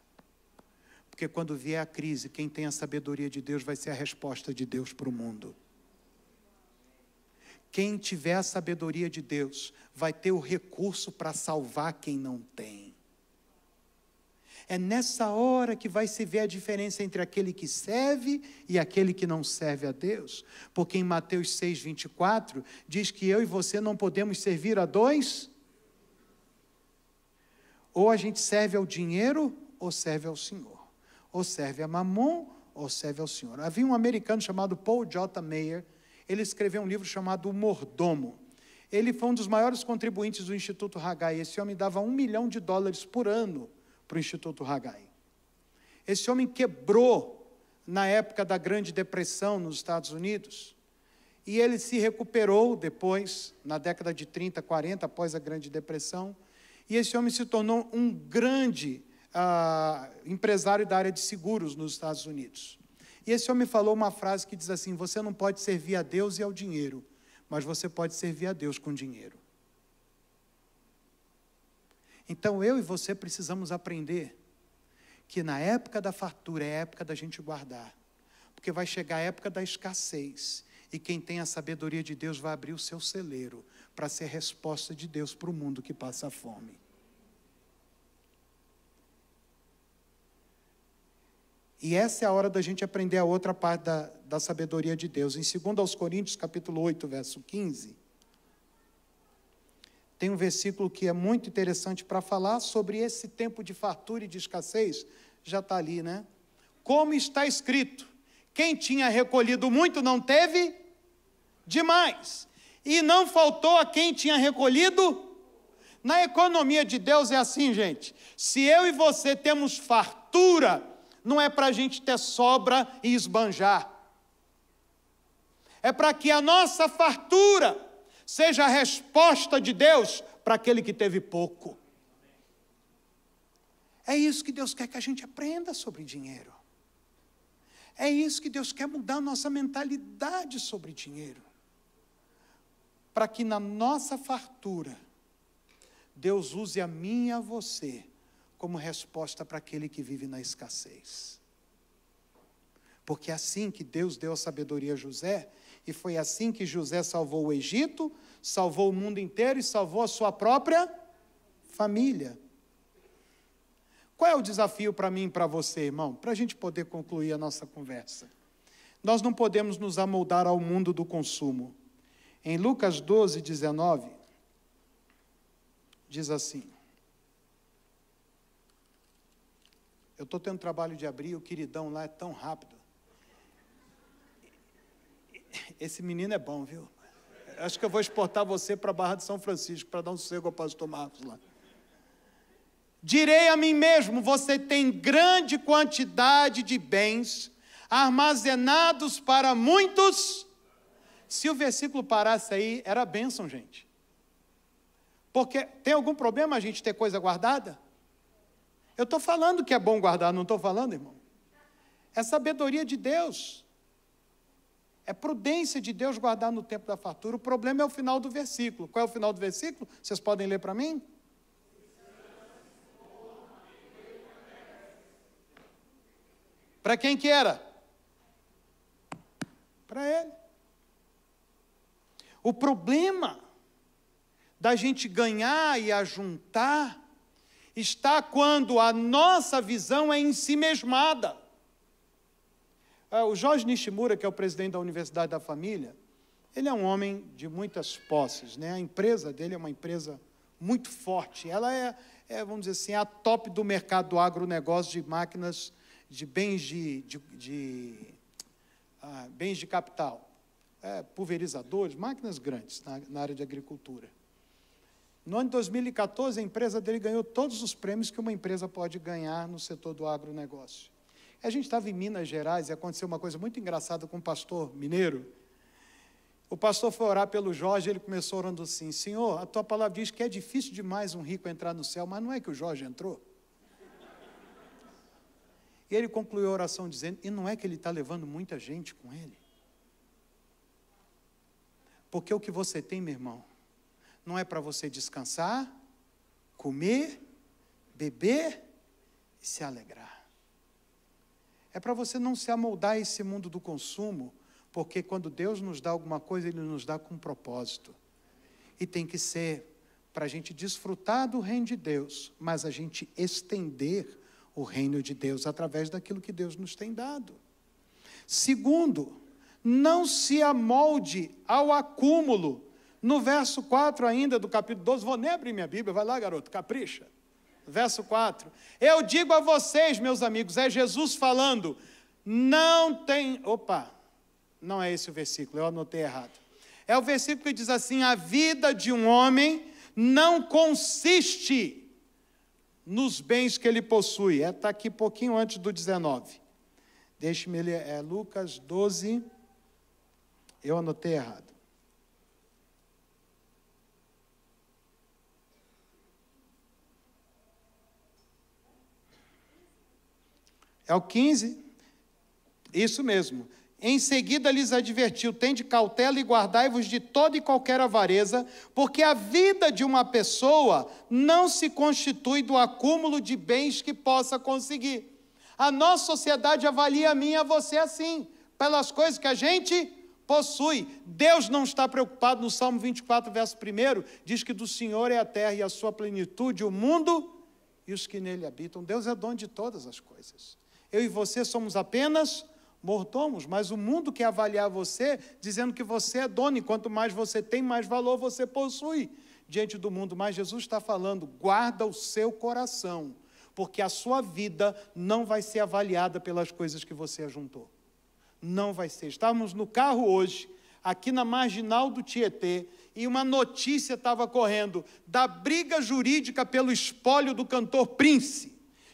Porque quando vier a crise, quem tem a sabedoria de Deus vai ser a resposta de Deus para o mundo. Quem tiver a sabedoria de Deus vai ter o recurso para salvar quem não tem. É nessa hora que vai se ver a diferença entre aquele que serve e aquele que não serve a Deus. Porque em Mateus 6, 24, diz que eu e você não podemos servir a dois. Ou a gente serve ao dinheiro, ou serve ao Senhor. Ou serve a mamon, ou serve ao Senhor. Havia um americano chamado Paul J. Mayer. Ele escreveu um livro chamado O Mordomo. Ele foi um dos maiores contribuintes do Instituto Haggai. Esse homem dava um milhão de dólares por ano para o Instituto Haggai. Esse homem quebrou na época da Grande Depressão nos Estados Unidos e ele se recuperou depois, na década de 30, 40, após a Grande Depressão. E esse homem se tornou um grande ah, empresário da área de seguros nos Estados Unidos. E esse homem falou uma frase que diz assim: Você não pode servir a Deus e ao dinheiro, mas você pode servir a Deus com dinheiro. Então eu e você precisamos aprender que na época da fartura é época da gente guardar, porque vai chegar a época da escassez. E quem tem a sabedoria de Deus vai abrir o seu celeiro para ser resposta de Deus para o mundo que passa fome. E essa é a hora da gente aprender a outra parte da, da sabedoria de Deus. Em 2 Coríntios, capítulo 8, verso 15, tem um versículo que é muito interessante para falar sobre esse tempo de fartura e de escassez, já está ali, né? Como está escrito: quem tinha recolhido muito não teve demais, e não faltou a quem tinha recolhido. Na economia de Deus é assim, gente: se eu e você temos fartura, não é para a gente ter sobra e esbanjar, é para que a nossa fartura seja a resposta de Deus para aquele que teve pouco. É isso que Deus quer que a gente aprenda sobre dinheiro. É isso que Deus quer mudar a nossa mentalidade sobre dinheiro. Para que na nossa fartura, Deus use a mim e a você como resposta para aquele que vive na escassez. Porque é assim que Deus deu a sabedoria a José, e foi assim que José salvou o Egito, salvou o mundo inteiro e salvou a sua própria família. Qual é o desafio para mim e para você, irmão? Para a gente poder concluir a nossa conversa. Nós não podemos nos amoldar ao mundo do consumo. Em Lucas 12, 19, diz assim. Eu estou tendo trabalho de abrir, o queridão lá é tão rápido. Esse menino é bom, viu? Acho que eu vou exportar você para a Barra de São Francisco para dar um cego ao pastor Marcos lá. Direi a mim mesmo: você tem grande quantidade de bens armazenados para muitos. Se o versículo parasse aí, era bênção, gente. Porque tem algum problema a gente ter coisa guardada? Eu estou falando que é bom guardar, não estou falando, irmão. É sabedoria de Deus. É prudência de Deus guardar no tempo da fartura. O problema é o final do versículo. Qual é o final do versículo? Vocês podem ler para mim? Para quem que era? Para ele. O problema da gente ganhar e ajuntar está quando a nossa visão é em si mesmada. Ah, o Jorge Nishimura, que é o presidente da Universidade da Família, ele é um homem de muitas posses. Né? A empresa dele é uma empresa muito forte. Ela é, é vamos dizer assim, é a top do mercado do agronegócio de máquinas, de bens de, de, de ah, bens de capital. É, pulverizadores, máquinas grandes na, na área de agricultura. No ano de 2014, a empresa dele ganhou todos os prêmios que uma empresa pode ganhar no setor do agronegócio. A gente estava em Minas Gerais e aconteceu uma coisa muito engraçada com um pastor mineiro. O pastor foi orar pelo Jorge, ele começou orando assim: Senhor, a tua palavra diz que é difícil demais um rico entrar no céu, mas não é que o Jorge entrou. E ele concluiu a oração dizendo: E não é que ele está levando muita gente com ele? Porque o que você tem, meu irmão, não é para você descansar, comer, beber e se alegrar. É para você não se amoldar a esse mundo do consumo, porque quando Deus nos dá alguma coisa, Ele nos dá com um propósito. E tem que ser para a gente desfrutar do reino de Deus, mas a gente estender o reino de Deus através daquilo que Deus nos tem dado. Segundo, não se amolde ao acúmulo. No verso 4 ainda do capítulo 12, vou nem abrir minha Bíblia, vai lá, garoto, capricha verso 4. Eu digo a vocês, meus amigos, é Jesus falando, não tem. Opa, não é esse o versículo, eu anotei errado. É o versículo que diz assim: a vida de um homem não consiste nos bens que ele possui. Está é, tá aqui pouquinho antes do 19. Deixe-me ler, é Lucas 12. Eu anotei errado. É o 15? Isso mesmo. Em seguida lhes advertiu: tende cautela e guardai-vos de toda e qualquer avareza, porque a vida de uma pessoa não se constitui do acúmulo de bens que possa conseguir. A nossa sociedade avalia a mim e a você assim, pelas coisas que a gente possui. Deus não está preocupado, no Salmo 24, verso 1, diz que do Senhor é a terra e a sua plenitude, o mundo e os que nele habitam. Deus é dono de todas as coisas. Eu e você somos apenas mortomos, mas o mundo quer avaliar você dizendo que você é dono, e quanto mais você tem, mais valor você possui diante do mundo. Mas Jesus está falando: guarda o seu coração, porque a sua vida não vai ser avaliada pelas coisas que você ajuntou. Não vai ser. Estávamos no carro hoje, aqui na marginal do Tietê, e uma notícia estava correndo da briga jurídica pelo espólio do cantor Prince,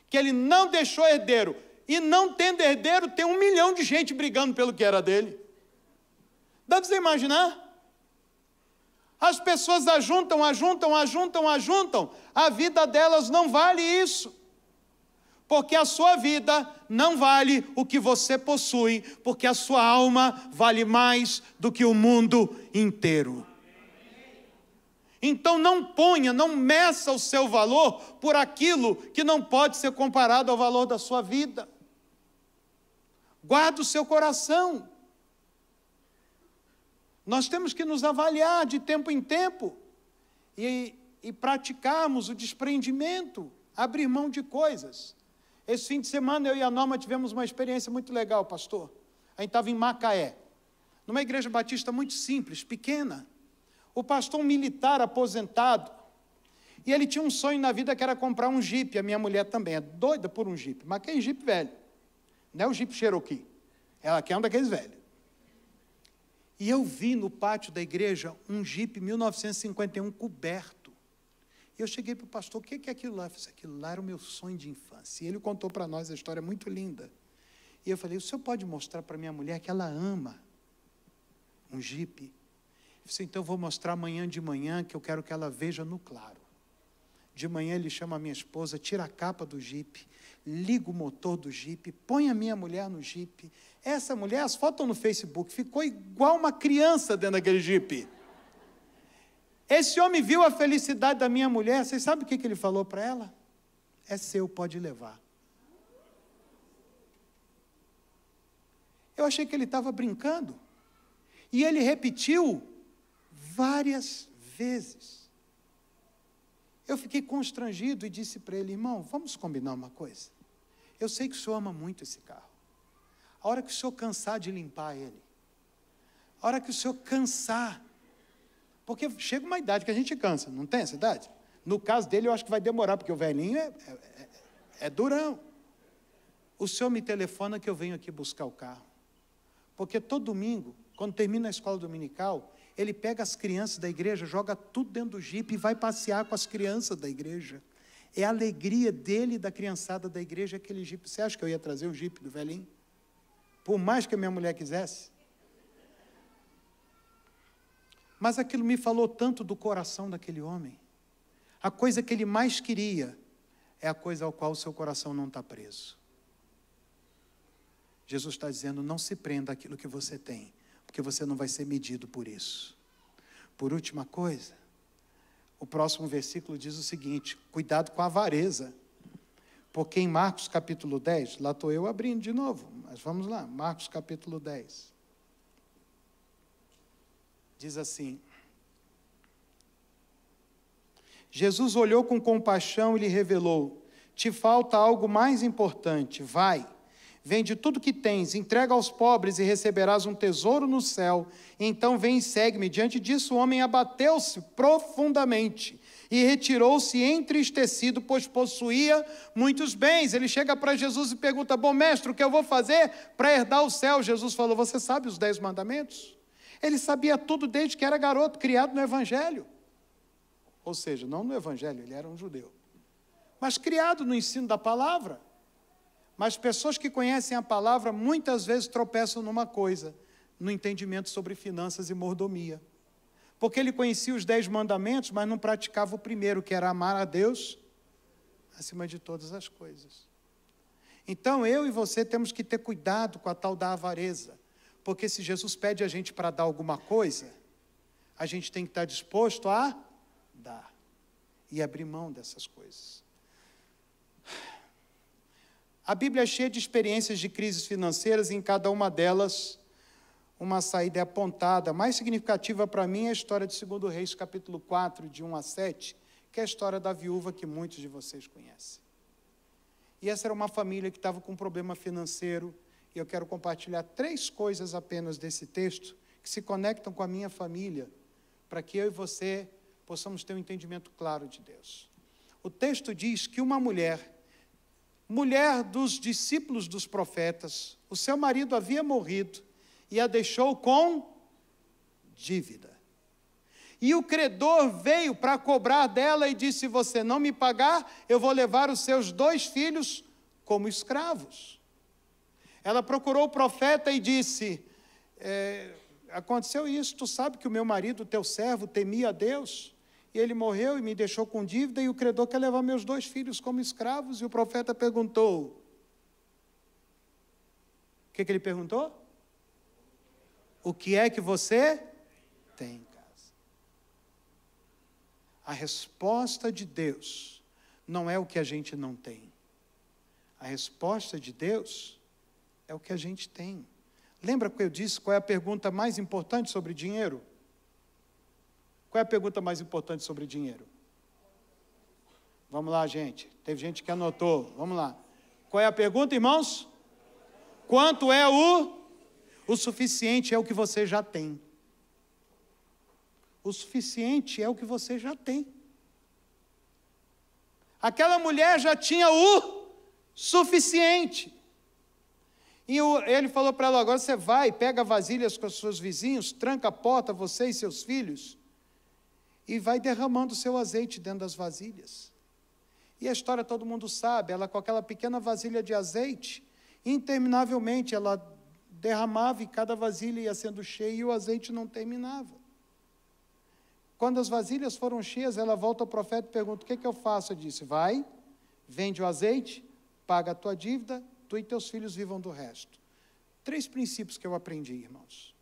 que ele não deixou herdeiro. E não tendo herdeiro, tem um milhão de gente brigando pelo que era dele. Dá para você imaginar? As pessoas ajuntam, ajuntam, ajuntam, ajuntam. A vida delas não vale isso. Porque a sua vida não vale o que você possui, porque a sua alma vale mais do que o mundo inteiro. Então não ponha, não meça o seu valor por aquilo que não pode ser comparado ao valor da sua vida. Guarda o seu coração. Nós temos que nos avaliar de tempo em tempo e, e praticarmos o desprendimento, abrir mão de coisas. Esse fim de semana eu e a Norma tivemos uma experiência muito legal, pastor. A gente estava em Macaé, numa igreja batista muito simples, pequena. O pastor um militar aposentado, e ele tinha um sonho na vida que era comprar um jipe. A minha mulher também é doida por um jipe, mas que é jipe velho. Não é o Jeep Cherokee. Ela é quer é um daqueles velhos. E eu vi no pátio da igreja um Jeep 1951 coberto. E eu cheguei para o pastor, o que é aquilo lá? Eu falei, assim, aquilo lá era o meu sonho de infância. E ele contou para nós a história muito linda. E eu falei, o senhor pode mostrar para minha mulher que ela ama um Jeep? Assim, então eu disse, então vou mostrar amanhã de manhã, que eu quero que ela veja no claro. De manhã ele chama a minha esposa, tira a capa do jipe, liga o motor do jipe, põe a minha mulher no jipe. Essa mulher, as fotos estão no Facebook, ficou igual uma criança dentro daquele jipe. Esse homem viu a felicidade da minha mulher, vocês sabem o que, que ele falou para ela? É seu, pode levar. Eu achei que ele estava brincando. E ele repetiu várias vezes. Eu fiquei constrangido e disse para ele, irmão, vamos combinar uma coisa. Eu sei que o senhor ama muito esse carro. A hora que o senhor cansar de limpar ele, a hora que o senhor cansar, porque chega uma idade que a gente cansa, não tem essa idade? No caso dele, eu acho que vai demorar, porque o velhinho é, é, é, é durão. O senhor me telefona que eu venho aqui buscar o carro. Porque todo domingo, quando termina a escola dominical, ele pega as crianças da igreja, joga tudo dentro do jipe e vai passear com as crianças da igreja. É a alegria dele e da criançada da igreja aquele jipe. Você acha que eu ia trazer o jipe do velhinho? Por mais que a minha mulher quisesse. Mas aquilo me falou tanto do coração daquele homem. A coisa que ele mais queria é a coisa ao qual o seu coração não está preso. Jesus está dizendo: não se prenda àquilo que você tem, porque você não vai ser medido por isso. Por última coisa, o próximo versículo diz o seguinte: cuidado com a avareza. Porque em Marcos capítulo 10, lá estou eu abrindo de novo, mas vamos lá, Marcos capítulo 10. Diz assim: Jesus olhou com compaixão e lhe revelou: Te falta algo mais importante, vai Vende tudo que tens, entrega aos pobres e receberás um tesouro no céu. Então vem e segue-me. Diante disso, o homem abateu-se profundamente e retirou-se entristecido, pois possuía muitos bens. Ele chega para Jesus e pergunta: Bom mestre, o que eu vou fazer para herdar o céu? Jesus falou: Você sabe os dez mandamentos? Ele sabia tudo desde que era garoto, criado no Evangelho. Ou seja, não no Evangelho, ele era um judeu, mas criado no ensino da palavra. Mas pessoas que conhecem a palavra muitas vezes tropeçam numa coisa, no entendimento sobre finanças e mordomia. Porque ele conhecia os dez mandamentos, mas não praticava o primeiro, que era amar a Deus acima de todas as coisas. Então eu e você temos que ter cuidado com a tal da avareza, porque se Jesus pede a gente para dar alguma coisa, a gente tem que estar disposto a dar e abrir mão dessas coisas. A Bíblia é cheia de experiências de crises financeiras e em cada uma delas uma saída é apontada. A mais significativa para mim é a história de 2 Reis, capítulo 4, de 1 a 7, que é a história da viúva que muitos de vocês conhecem. E essa era uma família que estava com um problema financeiro, e eu quero compartilhar três coisas apenas desse texto que se conectam com a minha família, para que eu e você possamos ter um entendimento claro de Deus. O texto diz que uma mulher mulher dos discípulos dos profetas. O seu marido havia morrido e a deixou com dívida. E o credor veio para cobrar dela e disse: Se você não me pagar, eu vou levar os seus dois filhos como escravos. Ela procurou o profeta e disse: é, Aconteceu isso, tu sabe que o meu marido, teu servo, temia a Deus e ele morreu e me deixou com dívida, e o credor quer levar meus dois filhos como escravos. E o profeta perguntou: O que, que ele perguntou? O que é que você tem em casa? A resposta de Deus não é o que a gente não tem. A resposta de Deus é o que a gente tem. Lembra que eu disse qual é a pergunta mais importante sobre dinheiro? Qual é a pergunta mais importante sobre dinheiro? Vamos lá, gente. Teve gente que anotou. Vamos lá. Qual é a pergunta, irmãos? Quanto é o? O suficiente é o que você já tem. O suficiente é o que você já tem. Aquela mulher já tinha o suficiente. E ele falou para ela: agora você vai, pega vasilhas com os seus vizinhos, tranca a porta, você e seus filhos, e vai derramando o seu azeite dentro das vasilhas. E a história todo mundo sabe, ela com aquela pequena vasilha de azeite, interminavelmente ela derramava e cada vasilha ia sendo cheia e o azeite não terminava. Quando as vasilhas foram cheias, ela volta ao profeta e pergunta: O que, é que eu faço? Ele disse: Vai, vende o azeite, paga a tua dívida, tu e teus filhos vivam do resto. Três princípios que eu aprendi, irmãos.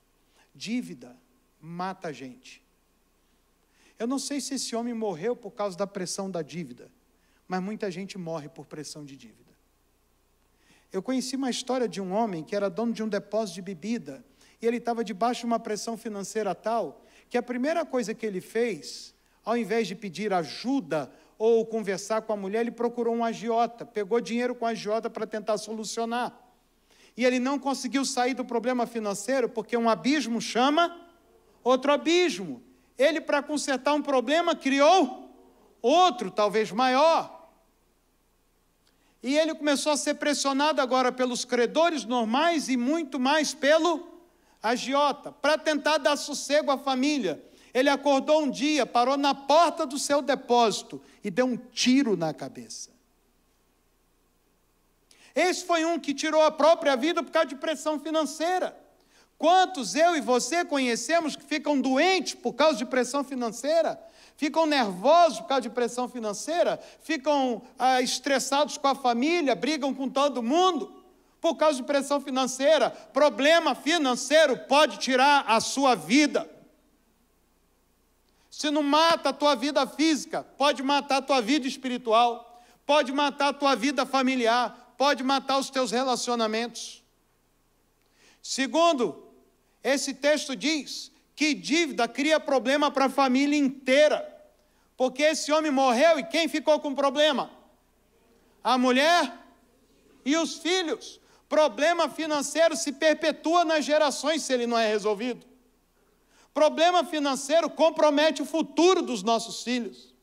Dívida mata a gente. Eu não sei se esse homem morreu por causa da pressão da dívida, mas muita gente morre por pressão de dívida. Eu conheci uma história de um homem que era dono de um depósito de bebida e ele estava debaixo de uma pressão financeira tal que a primeira coisa que ele fez, ao invés de pedir ajuda ou conversar com a mulher, ele procurou um agiota, pegou dinheiro com o agiota para tentar solucionar. E ele não conseguiu sair do problema financeiro porque um abismo chama outro abismo ele, para consertar um problema, criou outro, talvez maior. E ele começou a ser pressionado agora pelos credores normais e muito mais pelo agiota, para tentar dar sossego à família. Ele acordou um dia, parou na porta do seu depósito e deu um tiro na cabeça. Esse foi um que tirou a própria vida por causa de pressão financeira. Quantos eu e você conhecemos que ficam doentes por causa de pressão financeira? Ficam nervosos por causa de pressão financeira? Ficam ah, estressados com a família? Brigam com todo mundo? Por causa de pressão financeira. Problema financeiro pode tirar a sua vida. Se não mata a tua vida física, pode matar a tua vida espiritual, pode matar a tua vida familiar, pode matar os teus relacionamentos. Segundo, esse texto diz que dívida cria problema para a família inteira. Porque esse homem morreu e quem ficou com problema? A mulher e os filhos. Problema financeiro se perpetua nas gerações se ele não é resolvido. Problema financeiro compromete o futuro dos nossos filhos.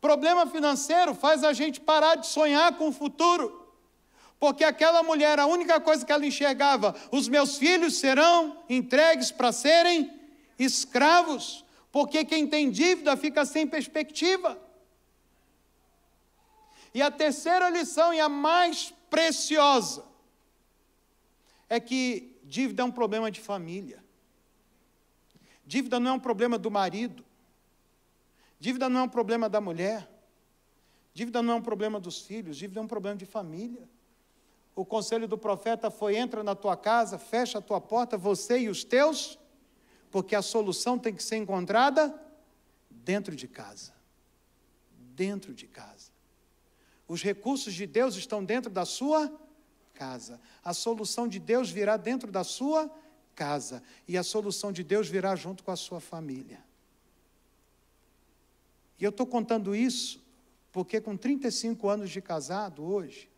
Problema financeiro faz a gente parar de sonhar com o futuro porque aquela mulher, a única coisa que ela enxergava, os meus filhos serão entregues para serem escravos, porque quem tem dívida fica sem perspectiva. E a terceira lição, e a mais preciosa, é que dívida é um problema de família. Dívida não é um problema do marido. Dívida não é um problema da mulher. Dívida não é um problema dos filhos. Dívida é um problema de família o conselho do profeta foi: entra na tua casa, fecha a tua porta, você e os teus, porque a solução tem que ser encontrada dentro de casa. Dentro de casa. Os recursos de Deus estão dentro da sua casa. A solução de Deus virá dentro da sua casa. E a solução de Deus virá junto com a sua família. E eu estou contando isso porque, com 35 anos de casado hoje,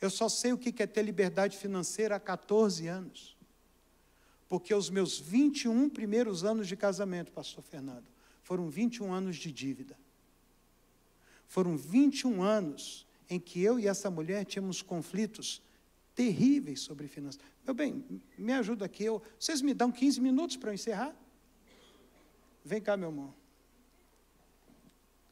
eu só sei o que é ter liberdade financeira há 14 anos. Porque os meus 21 primeiros anos de casamento, Pastor Fernando, foram 21 anos de dívida. Foram 21 anos em que eu e essa mulher tínhamos conflitos terríveis sobre finanças. Meu bem, me ajuda aqui. Eu, vocês me dão 15 minutos para eu encerrar? Vem cá, meu irmão.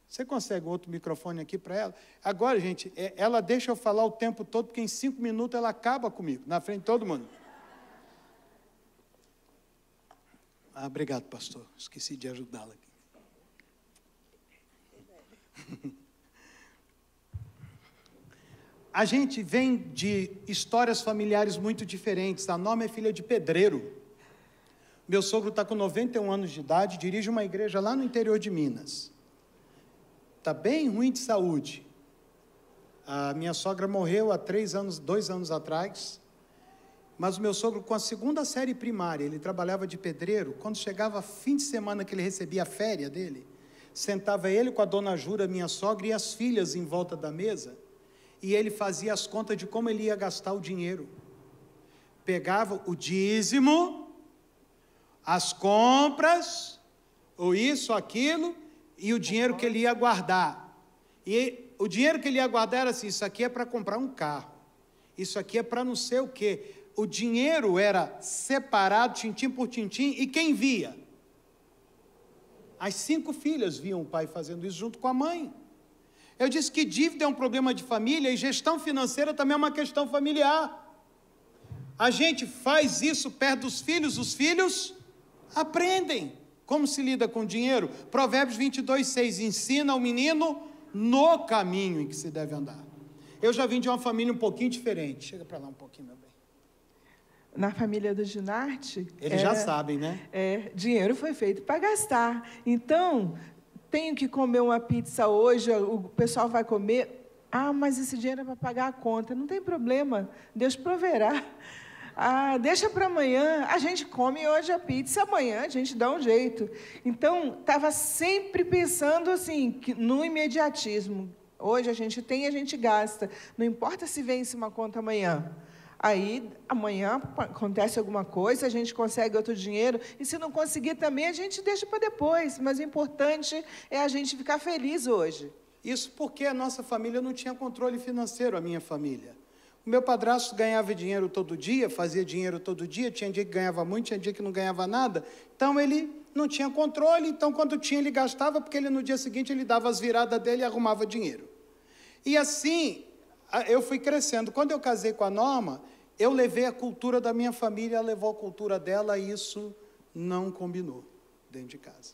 Você consegue outro microfone aqui para ela? Agora, gente, é, ela deixa eu falar o tempo todo, porque em cinco minutos ela acaba comigo, na frente de todo mundo. Ah, obrigado, pastor. Esqueci de ajudá-la aqui. A gente vem de histórias familiares muito diferentes. A Norma é filha de pedreiro. Meu sogro está com 91 anos de idade, dirige uma igreja lá no interior de Minas está bem ruim de saúde. A minha sogra morreu há três anos, dois anos atrás, mas o meu sogro, com a segunda série primária, ele trabalhava de pedreiro, quando chegava fim de semana que ele recebia a férias dele, sentava ele com a dona Jura, minha sogra, e as filhas em volta da mesa, e ele fazia as contas de como ele ia gastar o dinheiro. Pegava o dízimo, as compras, ou isso, aquilo, e o dinheiro que ele ia guardar. E o dinheiro que ele ia guardar era assim: isso aqui é para comprar um carro, isso aqui é para não sei o quê. O dinheiro era separado, tintim por tintim, e quem via? As cinco filhas viam o pai fazendo isso junto com a mãe. Eu disse que dívida é um problema de família e gestão financeira também é uma questão familiar. A gente faz isso perto dos filhos, os filhos aprendem. Como se lida com dinheiro? Provérbios 22, 6. Ensina o menino no caminho em que se deve andar. Eu já vim de uma família um pouquinho diferente. Chega para lá um pouquinho, meu bem. Na família do Ginarte. Eles já é, sabem, né? É, dinheiro foi feito para gastar. Então, tenho que comer uma pizza hoje, o pessoal vai comer. Ah, mas esse dinheiro é para pagar a conta. Não tem problema, Deus proverá. Ah, deixa para amanhã, a gente come hoje a pizza, amanhã a gente dá um jeito. Então, estava sempre pensando assim, no imediatismo. Hoje a gente tem, a gente gasta. Não importa se vence uma conta amanhã. Aí, amanhã acontece alguma coisa, a gente consegue outro dinheiro, e se não conseguir também, a gente deixa para depois. Mas o importante é a gente ficar feliz hoje. Isso porque a nossa família não tinha controle financeiro, a minha família. Meu padrasto ganhava dinheiro todo dia, fazia dinheiro todo dia, tinha dia que ganhava muito, tinha dia que não ganhava nada. Então ele não tinha controle, então quando tinha ele gastava, porque ele no dia seguinte ele dava as viradas dele e arrumava dinheiro. E assim eu fui crescendo. Quando eu casei com a Norma, eu levei a cultura da minha família, ela levou a cultura dela e isso não combinou dentro de casa.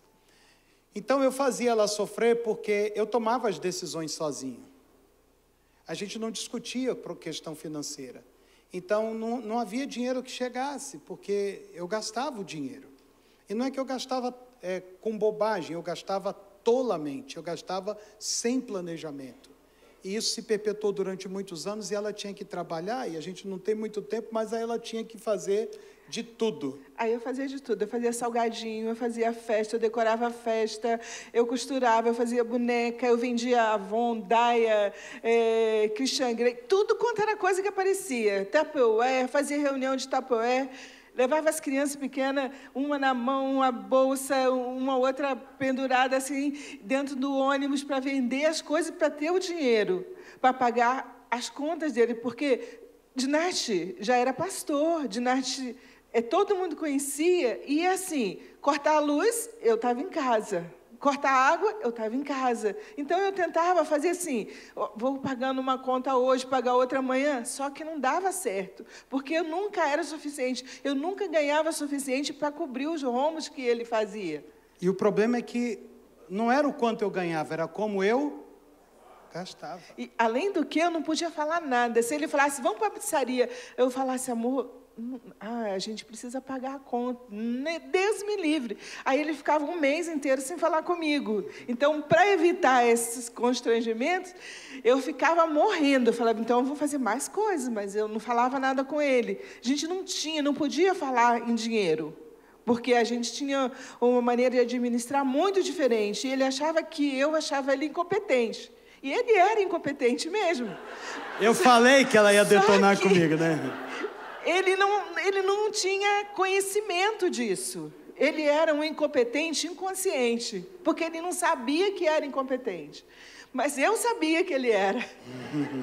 Então eu fazia ela sofrer porque eu tomava as decisões sozinho. A gente não discutia por questão financeira. Então, não, não havia dinheiro que chegasse, porque eu gastava o dinheiro. E não é que eu gastava é, com bobagem, eu gastava tolamente, eu gastava sem planejamento. E isso se perpetuou durante muitos anos e ela tinha que trabalhar, e a gente não tem muito tempo, mas aí ela tinha que fazer de tudo. Aí eu fazia de tudo. Eu fazia salgadinho, eu fazia festa, eu decorava a festa, eu costurava, eu fazia boneca, eu vendia Avon, Daia, é, eh, Christian Grey, tudo quanto era coisa que aparecia. Tupperware, fazia reunião de Tupperware levava as crianças pequenas, uma na mão, uma bolsa, uma outra pendurada assim, dentro do ônibus para vender as coisas para ter o dinheiro, para pagar as contas dele, porque Dinarte já era pastor, Dinarte é, todo mundo conhecia, e é assim, cortar a luz, eu estava em casa. Cortar a água, eu estava em casa. Então eu tentava fazer assim, vou pagando uma conta hoje, pagar outra amanhã, só que não dava certo, porque eu nunca era suficiente, eu nunca ganhava suficiente para cobrir os rombos que ele fazia. E o problema é que não era o quanto eu ganhava, era como eu gastava. E além do que, eu não podia falar nada. Se ele falasse, vamos para a pizzaria, eu falasse, amor, ah, a gente precisa pagar a conta. Deus me livre. Aí ele ficava um mês inteiro sem falar comigo. Então, para evitar esses constrangimentos, eu ficava morrendo. Eu falava, então eu vou fazer mais coisas, mas eu não falava nada com ele. A gente não tinha, não podia falar em dinheiro. Porque a gente tinha uma maneira de administrar muito diferente. E ele achava que eu achava ele incompetente. E ele era incompetente mesmo. Eu falei que ela ia detonar que... comigo, né? ele não, ele não tinha conhecimento disso. Ele era um incompetente inconsciente, porque ele não sabia que era incompetente. Mas eu sabia que ele era.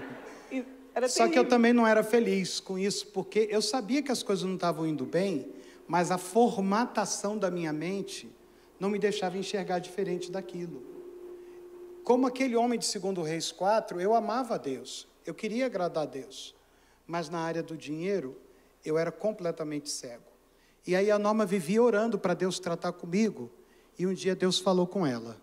era Só que eu também não era feliz com isso, porque eu sabia que as coisas não estavam indo bem, mas a formatação da minha mente não me deixava enxergar diferente daquilo. Como aquele homem de 2 Reis 4, eu amava a Deus, eu queria agradar a Deus, mas na área do dinheiro eu era completamente cego. E aí a Norma vivia orando para Deus tratar comigo, e um dia Deus falou com ela.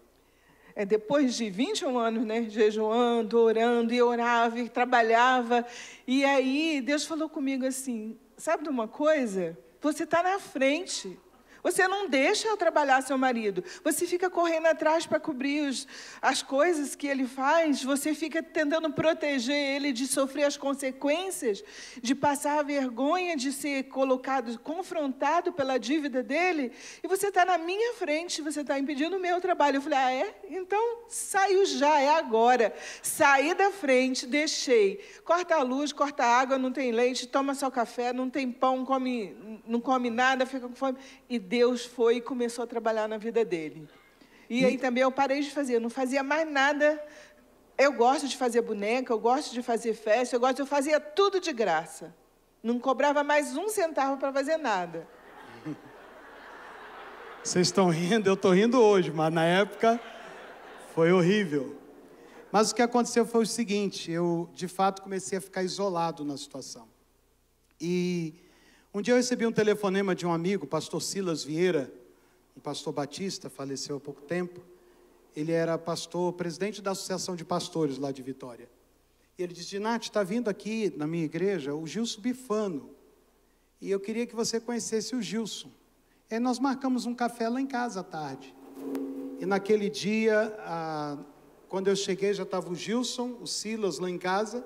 É, depois de 21 anos, né, jejuando, orando, e orava, e trabalhava, e aí Deus falou comigo assim, sabe de uma coisa? Você está na frente, você não deixa trabalhar seu marido. Você fica correndo atrás para cobrir os, as coisas que ele faz. Você fica tentando proteger ele de sofrer as consequências, de passar a vergonha de ser colocado, confrontado pela dívida dele. E você está na minha frente, você está impedindo o meu trabalho. Eu falei, ah, é? Então saiu já, é agora. Saí da frente, deixei. Corta a luz, corta a água, não tem leite, toma só café, não tem pão, come, não come nada, fica com fome. E Deus foi e começou a trabalhar na vida dele. E aí também eu parei de fazer, não fazia mais nada. Eu gosto de fazer boneca, eu gosto de fazer festa, eu gosto, eu fazia tudo de graça. Não cobrava mais um centavo para fazer nada. Vocês estão rindo, eu estou rindo hoje, mas na época foi horrível. Mas o que aconteceu foi o seguinte: eu de fato comecei a ficar isolado na situação. E um dia eu recebi um telefonema de um amigo, pastor Silas Vieira, um pastor batista, faleceu há pouco tempo. Ele era pastor, presidente da Associação de Pastores lá de Vitória. E ele disse: Nath, está vindo aqui na minha igreja o Gilson Bifano. E eu queria que você conhecesse o Gilson. E aí nós marcamos um café lá em casa à tarde. E naquele dia, a... quando eu cheguei, já estava o Gilson, o Silas lá em casa.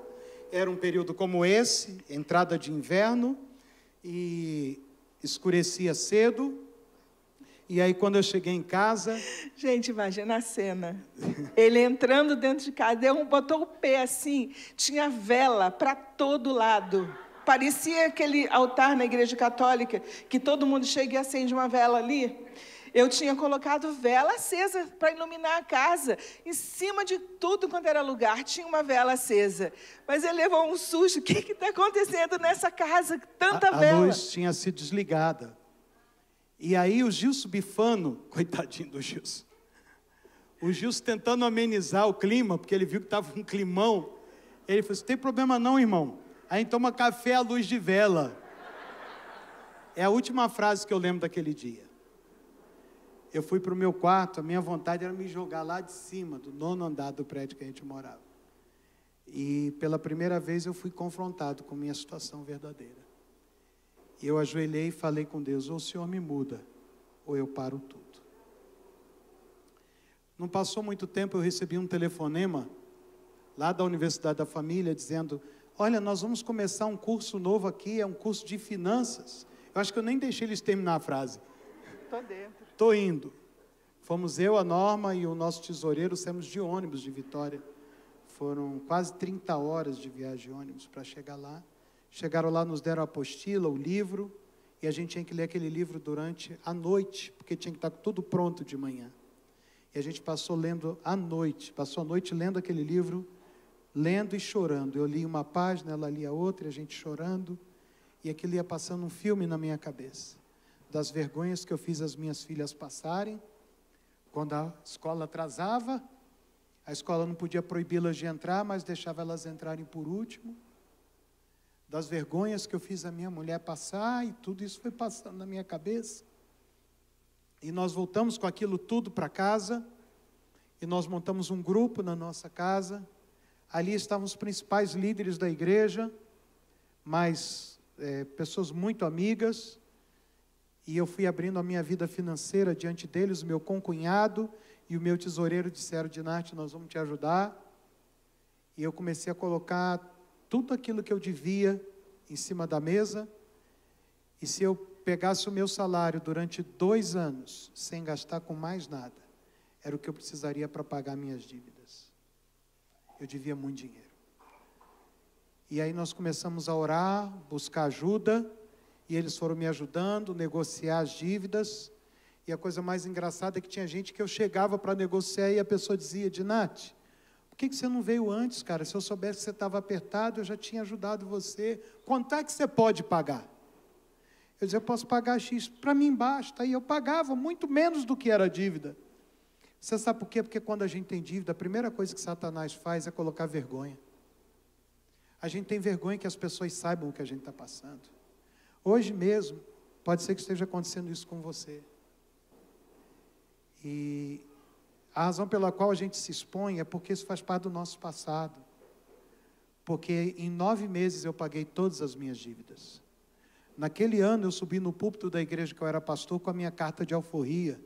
Era um período como esse, entrada de inverno e escurecia cedo. E aí, quando eu cheguei em casa. Gente, imagina a cena. Ele entrando dentro de casa, um botou o pé assim, tinha vela para todo lado. Parecia aquele altar na igreja católica, que todo mundo chega e acende uma vela ali. Eu tinha colocado vela acesa para iluminar a casa. Em cima de tudo quanto era lugar, tinha uma vela acesa. Mas ele levou um susto. O que está acontecendo nessa casa? Tanta a, vela. A luz tinha sido desligada. E aí o Gilson Bifano, coitadinho do Gilson. O Gilson tentando amenizar o clima, porque ele viu que estava um climão. Ele falou assim, tem problema não, irmão. Aí toma café à luz de vela. É a última frase que eu lembro daquele dia eu fui para o meu quarto, a minha vontade era me jogar lá de cima, do nono andar do prédio que a gente morava. E pela primeira vez eu fui confrontado com minha situação verdadeira. E eu ajoelhei e falei com Deus: ou o Senhor me muda, ou eu paro tudo. Não passou muito tempo, eu recebi um telefonema lá da Universidade da Família dizendo: Olha, nós vamos começar um curso novo aqui, é um curso de finanças. Eu acho que eu nem deixei eles terminar a frase. Estou dentro. Estou indo. Fomos eu, a Norma e o nosso tesoureiro, saímos de ônibus de Vitória. Foram quase 30 horas de viagem de ônibus para chegar lá. Chegaram lá, nos deram a apostila, o livro, e a gente tinha que ler aquele livro durante a noite, porque tinha que estar tá tudo pronto de manhã. E a gente passou lendo a noite, passou a noite lendo aquele livro, lendo e chorando. Eu li uma página, ela lia outra, e a gente chorando, e aquilo ia passando um filme na minha cabeça das vergonhas que eu fiz as minhas filhas passarem. Quando a escola atrasava, a escola não podia proibi-las de entrar, mas deixava elas entrarem por último. Das vergonhas que eu fiz a minha mulher passar, e tudo isso foi passando na minha cabeça. E nós voltamos com aquilo tudo para casa, e nós montamos um grupo na nossa casa. Ali estavam os principais líderes da igreja, mas é, eh, pessoas muito amigas, e eu fui abrindo a minha vida financeira diante deles. O meu concunhado e o meu tesoureiro disseram: Dinarte, nós vamos te ajudar. E eu comecei a colocar tudo aquilo que eu devia em cima da mesa. E se eu pegasse o meu salário durante dois anos, sem gastar com mais nada, era o que eu precisaria para pagar minhas dívidas. Eu devia muito dinheiro. E aí nós começamos a orar, buscar ajuda. E eles foram me ajudando a negociar as dívidas. E a coisa mais engraçada é que tinha gente que eu chegava para negociar e a pessoa dizia: Dinat, por que, que você não veio antes, cara? Se eu soubesse que você estava apertado, eu já tinha ajudado você. Quanto é que você pode pagar? Eu dizia: Eu posso pagar X. Para mim basta. E eu pagava muito menos do que era a dívida. Você sabe por quê? Porque quando a gente tem dívida, a primeira coisa que Satanás faz é colocar vergonha. A gente tem vergonha que as pessoas saibam o que a gente está passando. Hoje mesmo, pode ser que esteja acontecendo isso com você. E a razão pela qual a gente se expõe é porque isso faz parte do nosso passado. Porque em nove meses eu paguei todas as minhas dívidas. Naquele ano eu subi no púlpito da igreja que eu era pastor com a minha carta de alforria.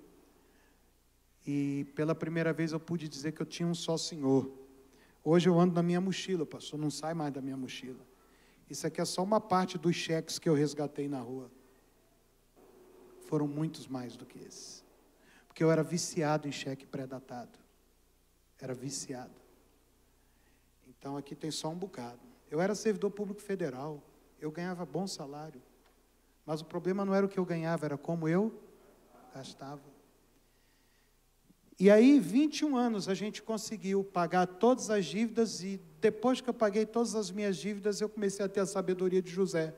E pela primeira vez eu pude dizer que eu tinha um só Senhor. Hoje eu ando na minha mochila, pastor, não sai mais da minha mochila. Isso aqui é só uma parte dos cheques que eu resgatei na rua. Foram muitos mais do que esses, Porque eu era viciado em cheque pré-datado. Era viciado. Então aqui tem só um bocado. Eu era servidor público federal. Eu ganhava bom salário. Mas o problema não era o que eu ganhava, era como eu gastava. E aí, 21 anos, a gente conseguiu pagar todas as dívidas, e depois que eu paguei todas as minhas dívidas, eu comecei a ter a sabedoria de José.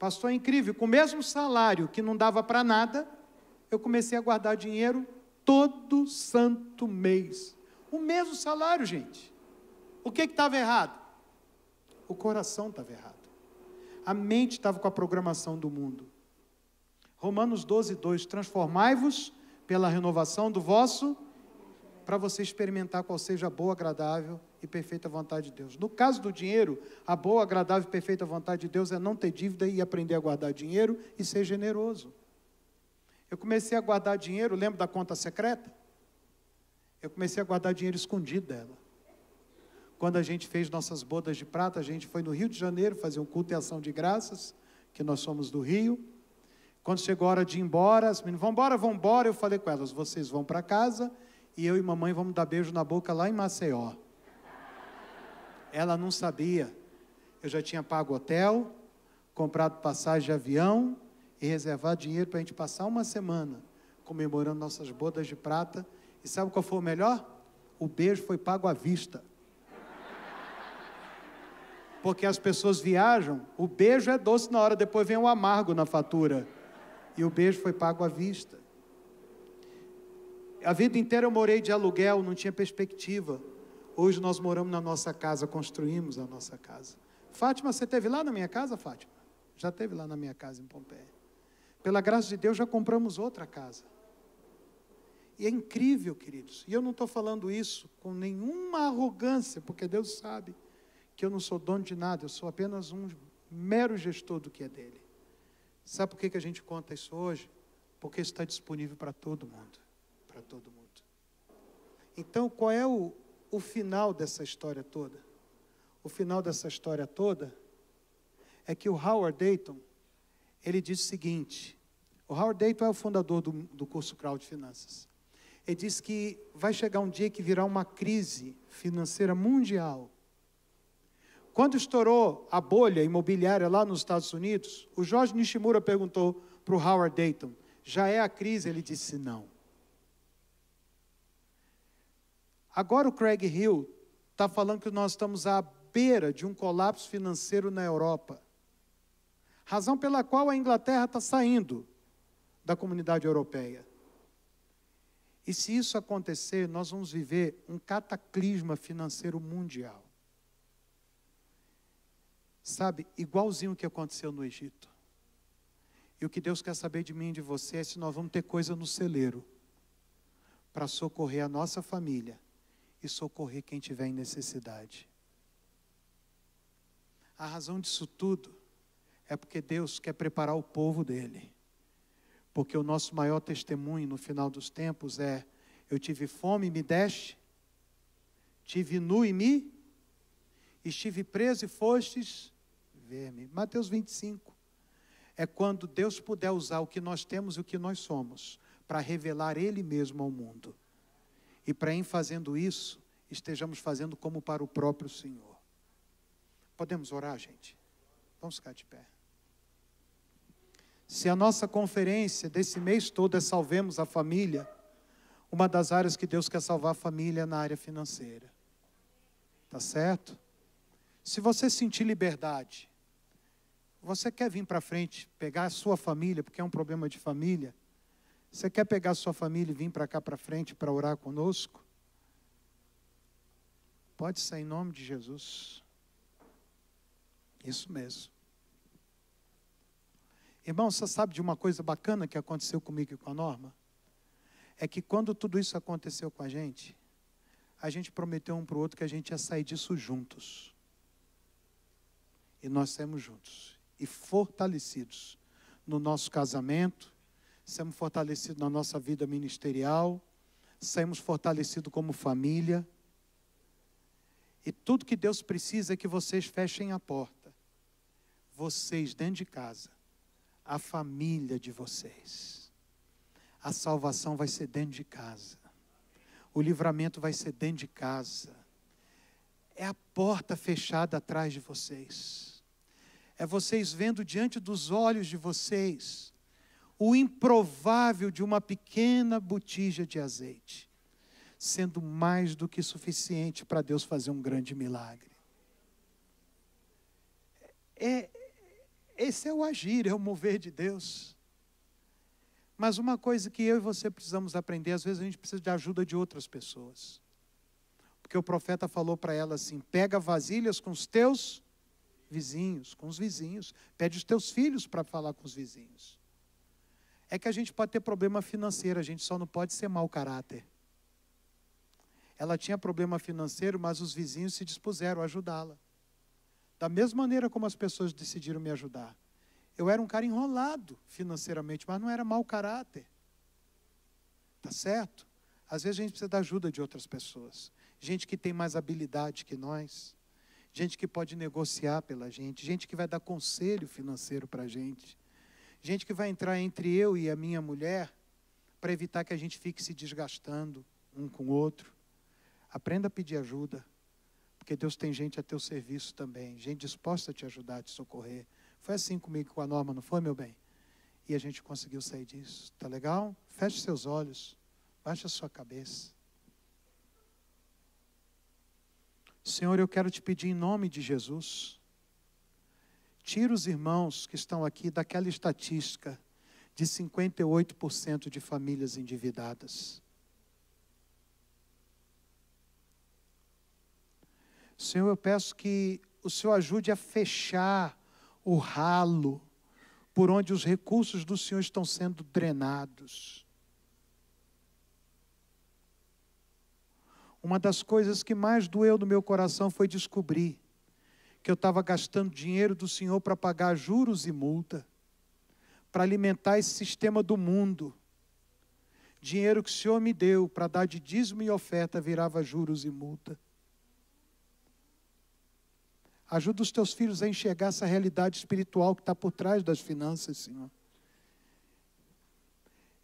Pastor, é incrível, com o mesmo salário que não dava para nada, eu comecei a guardar dinheiro todo santo mês. O mesmo salário, gente. O que estava errado? O coração estava errado. A mente estava com a programação do mundo. Romanos 12, 2: Transformai-vos pela renovação do vosso, para você experimentar qual seja a boa, agradável e perfeita vontade de Deus. No caso do dinheiro, a boa, agradável e perfeita vontade de Deus é não ter dívida e aprender a guardar dinheiro e ser generoso. Eu comecei a guardar dinheiro, lembro da conta secreta? Eu comecei a guardar dinheiro escondido dela. Quando a gente fez nossas bodas de prata, a gente foi no Rio de Janeiro fazer um culto e ação de graças, que nós somos do Rio. Quando chegou a hora de ir embora, as meninas, vão embora, vão embora. Eu falei com elas, vocês vão para casa e eu e mamãe vamos dar beijo na boca lá em Maceió. Ela não sabia. Eu já tinha pago hotel, comprado passagem de avião e reservado dinheiro para a gente passar uma semana comemorando nossas bodas de prata. E sabe qual foi o melhor? O beijo foi pago à vista. Porque as pessoas viajam, o beijo é doce na hora, depois vem o amargo na fatura. E o beijo foi pago à vista. A vida inteira eu morei de aluguel, não tinha perspectiva. Hoje nós moramos na nossa casa, construímos a nossa casa. Fátima, você teve lá na minha casa, Fátima? Já teve lá na minha casa em Pompeia. Pela graça de Deus já compramos outra casa. E é incrível, queridos. E eu não estou falando isso com nenhuma arrogância, porque Deus sabe que eu não sou dono de nada, eu sou apenas um mero gestor do que é dele. Sabe por que, que a gente conta isso hoje? Porque está disponível para todo mundo. Para todo mundo. Então, qual é o, o final dessa história toda? O final dessa história toda é que o Howard Dayton, ele diz o seguinte, o Howard Dayton é o fundador do, do curso Crowd Finanças. Ele diz que vai chegar um dia que virá uma crise financeira mundial quando estourou a bolha imobiliária lá nos Estados Unidos, o Jorge Nishimura perguntou para o Howard Dayton: já é a crise? Ele disse não. Agora o Craig Hill está falando que nós estamos à beira de um colapso financeiro na Europa. Razão pela qual a Inglaterra está saindo da comunidade europeia. E se isso acontecer, nós vamos viver um cataclisma financeiro mundial. Sabe, igualzinho o que aconteceu no Egito. E o que Deus quer saber de mim e de você é se nós vamos ter coisa no celeiro para socorrer a nossa família e socorrer quem tiver em necessidade. A razão disso tudo é porque Deus quer preparar o povo dele. Porque o nosso maior testemunho no final dos tempos é: eu tive fome e me deste, tive nu e me, estive preso e fostes ver-me. Mateus 25. É quando Deus puder usar o que nós temos e o que nós somos para revelar Ele mesmo ao mundo. E para em fazendo isso, estejamos fazendo como para o próprio Senhor. Podemos orar, gente? Vamos ficar de pé. Se a nossa conferência desse mês todo é Salvemos a Família, uma das áreas que Deus quer salvar a família é na área financeira. Tá certo? Se você sentir liberdade você quer vir para frente, pegar a sua família, porque é um problema de família? Você quer pegar a sua família e vir para cá para frente para orar conosco? Pode ser em nome de Jesus. Isso mesmo. Irmão, você sabe de uma coisa bacana que aconteceu comigo e com a Norma? É que quando tudo isso aconteceu com a gente, a gente prometeu um para o outro que a gente ia sair disso juntos. E nós saímos juntos e fortalecidos no nosso casamento, sejamos fortalecidos na nossa vida ministerial, sejamos fortalecidos como família. E tudo que Deus precisa é que vocês fechem a porta. Vocês dentro de casa, a família de vocês. A salvação vai ser dentro de casa. O livramento vai ser dentro de casa. É a porta fechada atrás de vocês é vocês vendo diante dos olhos de vocês o improvável de uma pequena botija de azeite, sendo mais do que suficiente para Deus fazer um grande milagre. É, é, esse é o agir, é o mover de Deus. Mas uma coisa que eu e você precisamos aprender, às vezes a gente precisa de ajuda de outras pessoas. Porque o profeta falou para ela assim: pega vasilhas com os teus vizinhos, com os vizinhos. Pede os teus filhos para falar com os vizinhos. É que a gente pode ter problema financeiro, a gente só não pode ser mau caráter. Ela tinha problema financeiro, mas os vizinhos se dispuseram a ajudá-la. Da mesma maneira como as pessoas decidiram me ajudar. Eu era um cara enrolado financeiramente, mas não era mau caráter. Tá certo? Às vezes a gente precisa da ajuda de outras pessoas, gente que tem mais habilidade que nós, gente que pode negociar pela gente, gente que vai dar conselho financeiro para a gente, gente que vai entrar entre eu e a minha mulher para evitar que a gente fique se desgastando um com o outro. Aprenda a pedir ajuda, porque Deus tem gente a teu serviço também, gente disposta a te ajudar, a te socorrer. Foi assim comigo com a Norma, não foi, meu bem? E a gente conseguiu sair disso. Tá legal? Feche seus olhos, baixa sua cabeça. Senhor, eu quero te pedir em nome de Jesus. Tira os irmãos que estão aqui daquela estatística de 58% de famílias endividadas. Senhor, eu peço que o Senhor ajude a fechar o ralo por onde os recursos do Senhor estão sendo drenados. Uma das coisas que mais doeu no meu coração foi descobrir que eu estava gastando dinheiro do Senhor para pagar juros e multa, para alimentar esse sistema do mundo. Dinheiro que o Senhor me deu para dar de dízimo e oferta virava juros e multa. Ajuda os teus filhos a enxergar essa realidade espiritual que está por trás das finanças, Senhor.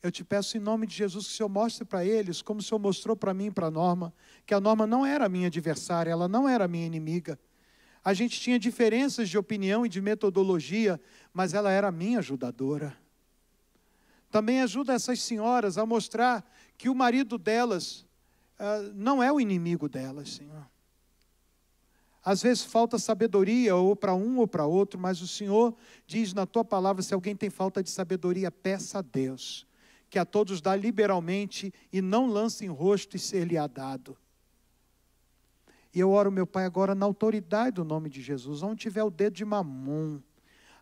Eu te peço em nome de Jesus que o Senhor mostre para eles, como o Senhor mostrou para mim e para a Norma, que a Norma não era minha adversária, ela não era minha inimiga. A gente tinha diferenças de opinião e de metodologia, mas ela era minha ajudadora. Também ajuda essas senhoras a mostrar que o marido delas uh, não é o inimigo delas, Senhor. Às vezes falta sabedoria, ou para um ou para outro, mas o Senhor diz na tua palavra: se alguém tem falta de sabedoria, peça a Deus que a todos dá liberalmente e não lança em rosto e ser-lhe-á dado. E eu oro, meu Pai, agora na autoridade do nome de Jesus, onde tiver o dedo de mamon,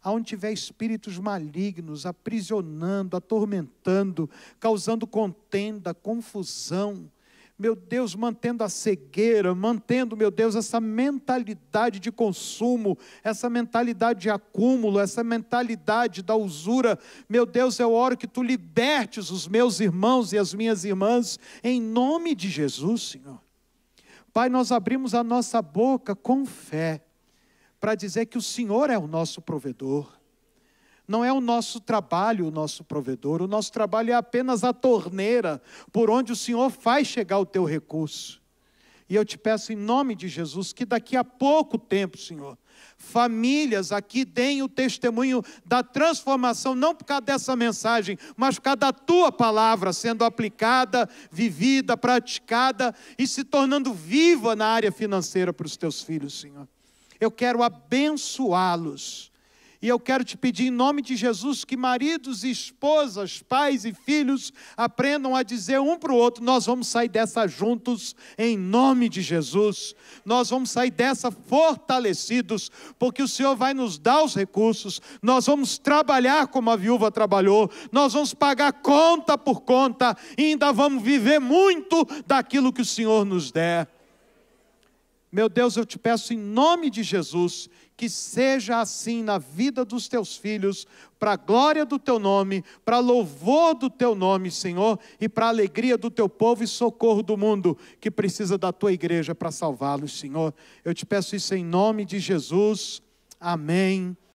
aonde tiver espíritos malignos aprisionando, atormentando, causando contenda, confusão, meu Deus, mantendo a cegueira, mantendo, meu Deus, essa mentalidade de consumo, essa mentalidade de acúmulo, essa mentalidade da usura. Meu Deus, eu oro que tu libertes os meus irmãos e as minhas irmãs, em nome de Jesus, Senhor. Pai, nós abrimos a nossa boca com fé, para dizer que o Senhor é o nosso provedor não é o nosso trabalho o nosso provedor, o nosso trabalho é apenas a torneira por onde o Senhor faz chegar o teu recurso. E eu te peço em nome de Jesus que daqui a pouco tempo, Senhor, famílias aqui deem o testemunho da transformação, não por causa dessa mensagem, mas por causa da tua palavra sendo aplicada, vivida, praticada e se tornando viva na área financeira para os teus filhos, Senhor. Eu quero abençoá-los e eu quero te pedir, em nome de Jesus, que maridos e esposas, pais e filhos aprendam a dizer um para o outro: nós vamos sair dessa juntos, em nome de Jesus. Nós vamos sair dessa fortalecidos, porque o Senhor vai nos dar os recursos, nós vamos trabalhar como a viúva trabalhou, nós vamos pagar conta por conta, e ainda vamos viver muito daquilo que o Senhor nos der. Meu Deus, eu te peço em nome de Jesus que seja assim na vida dos teus filhos, para a glória do teu nome, para louvor do teu nome, Senhor, e para a alegria do teu povo e socorro do mundo que precisa da tua igreja para salvá-los, Senhor. Eu te peço isso em nome de Jesus. Amém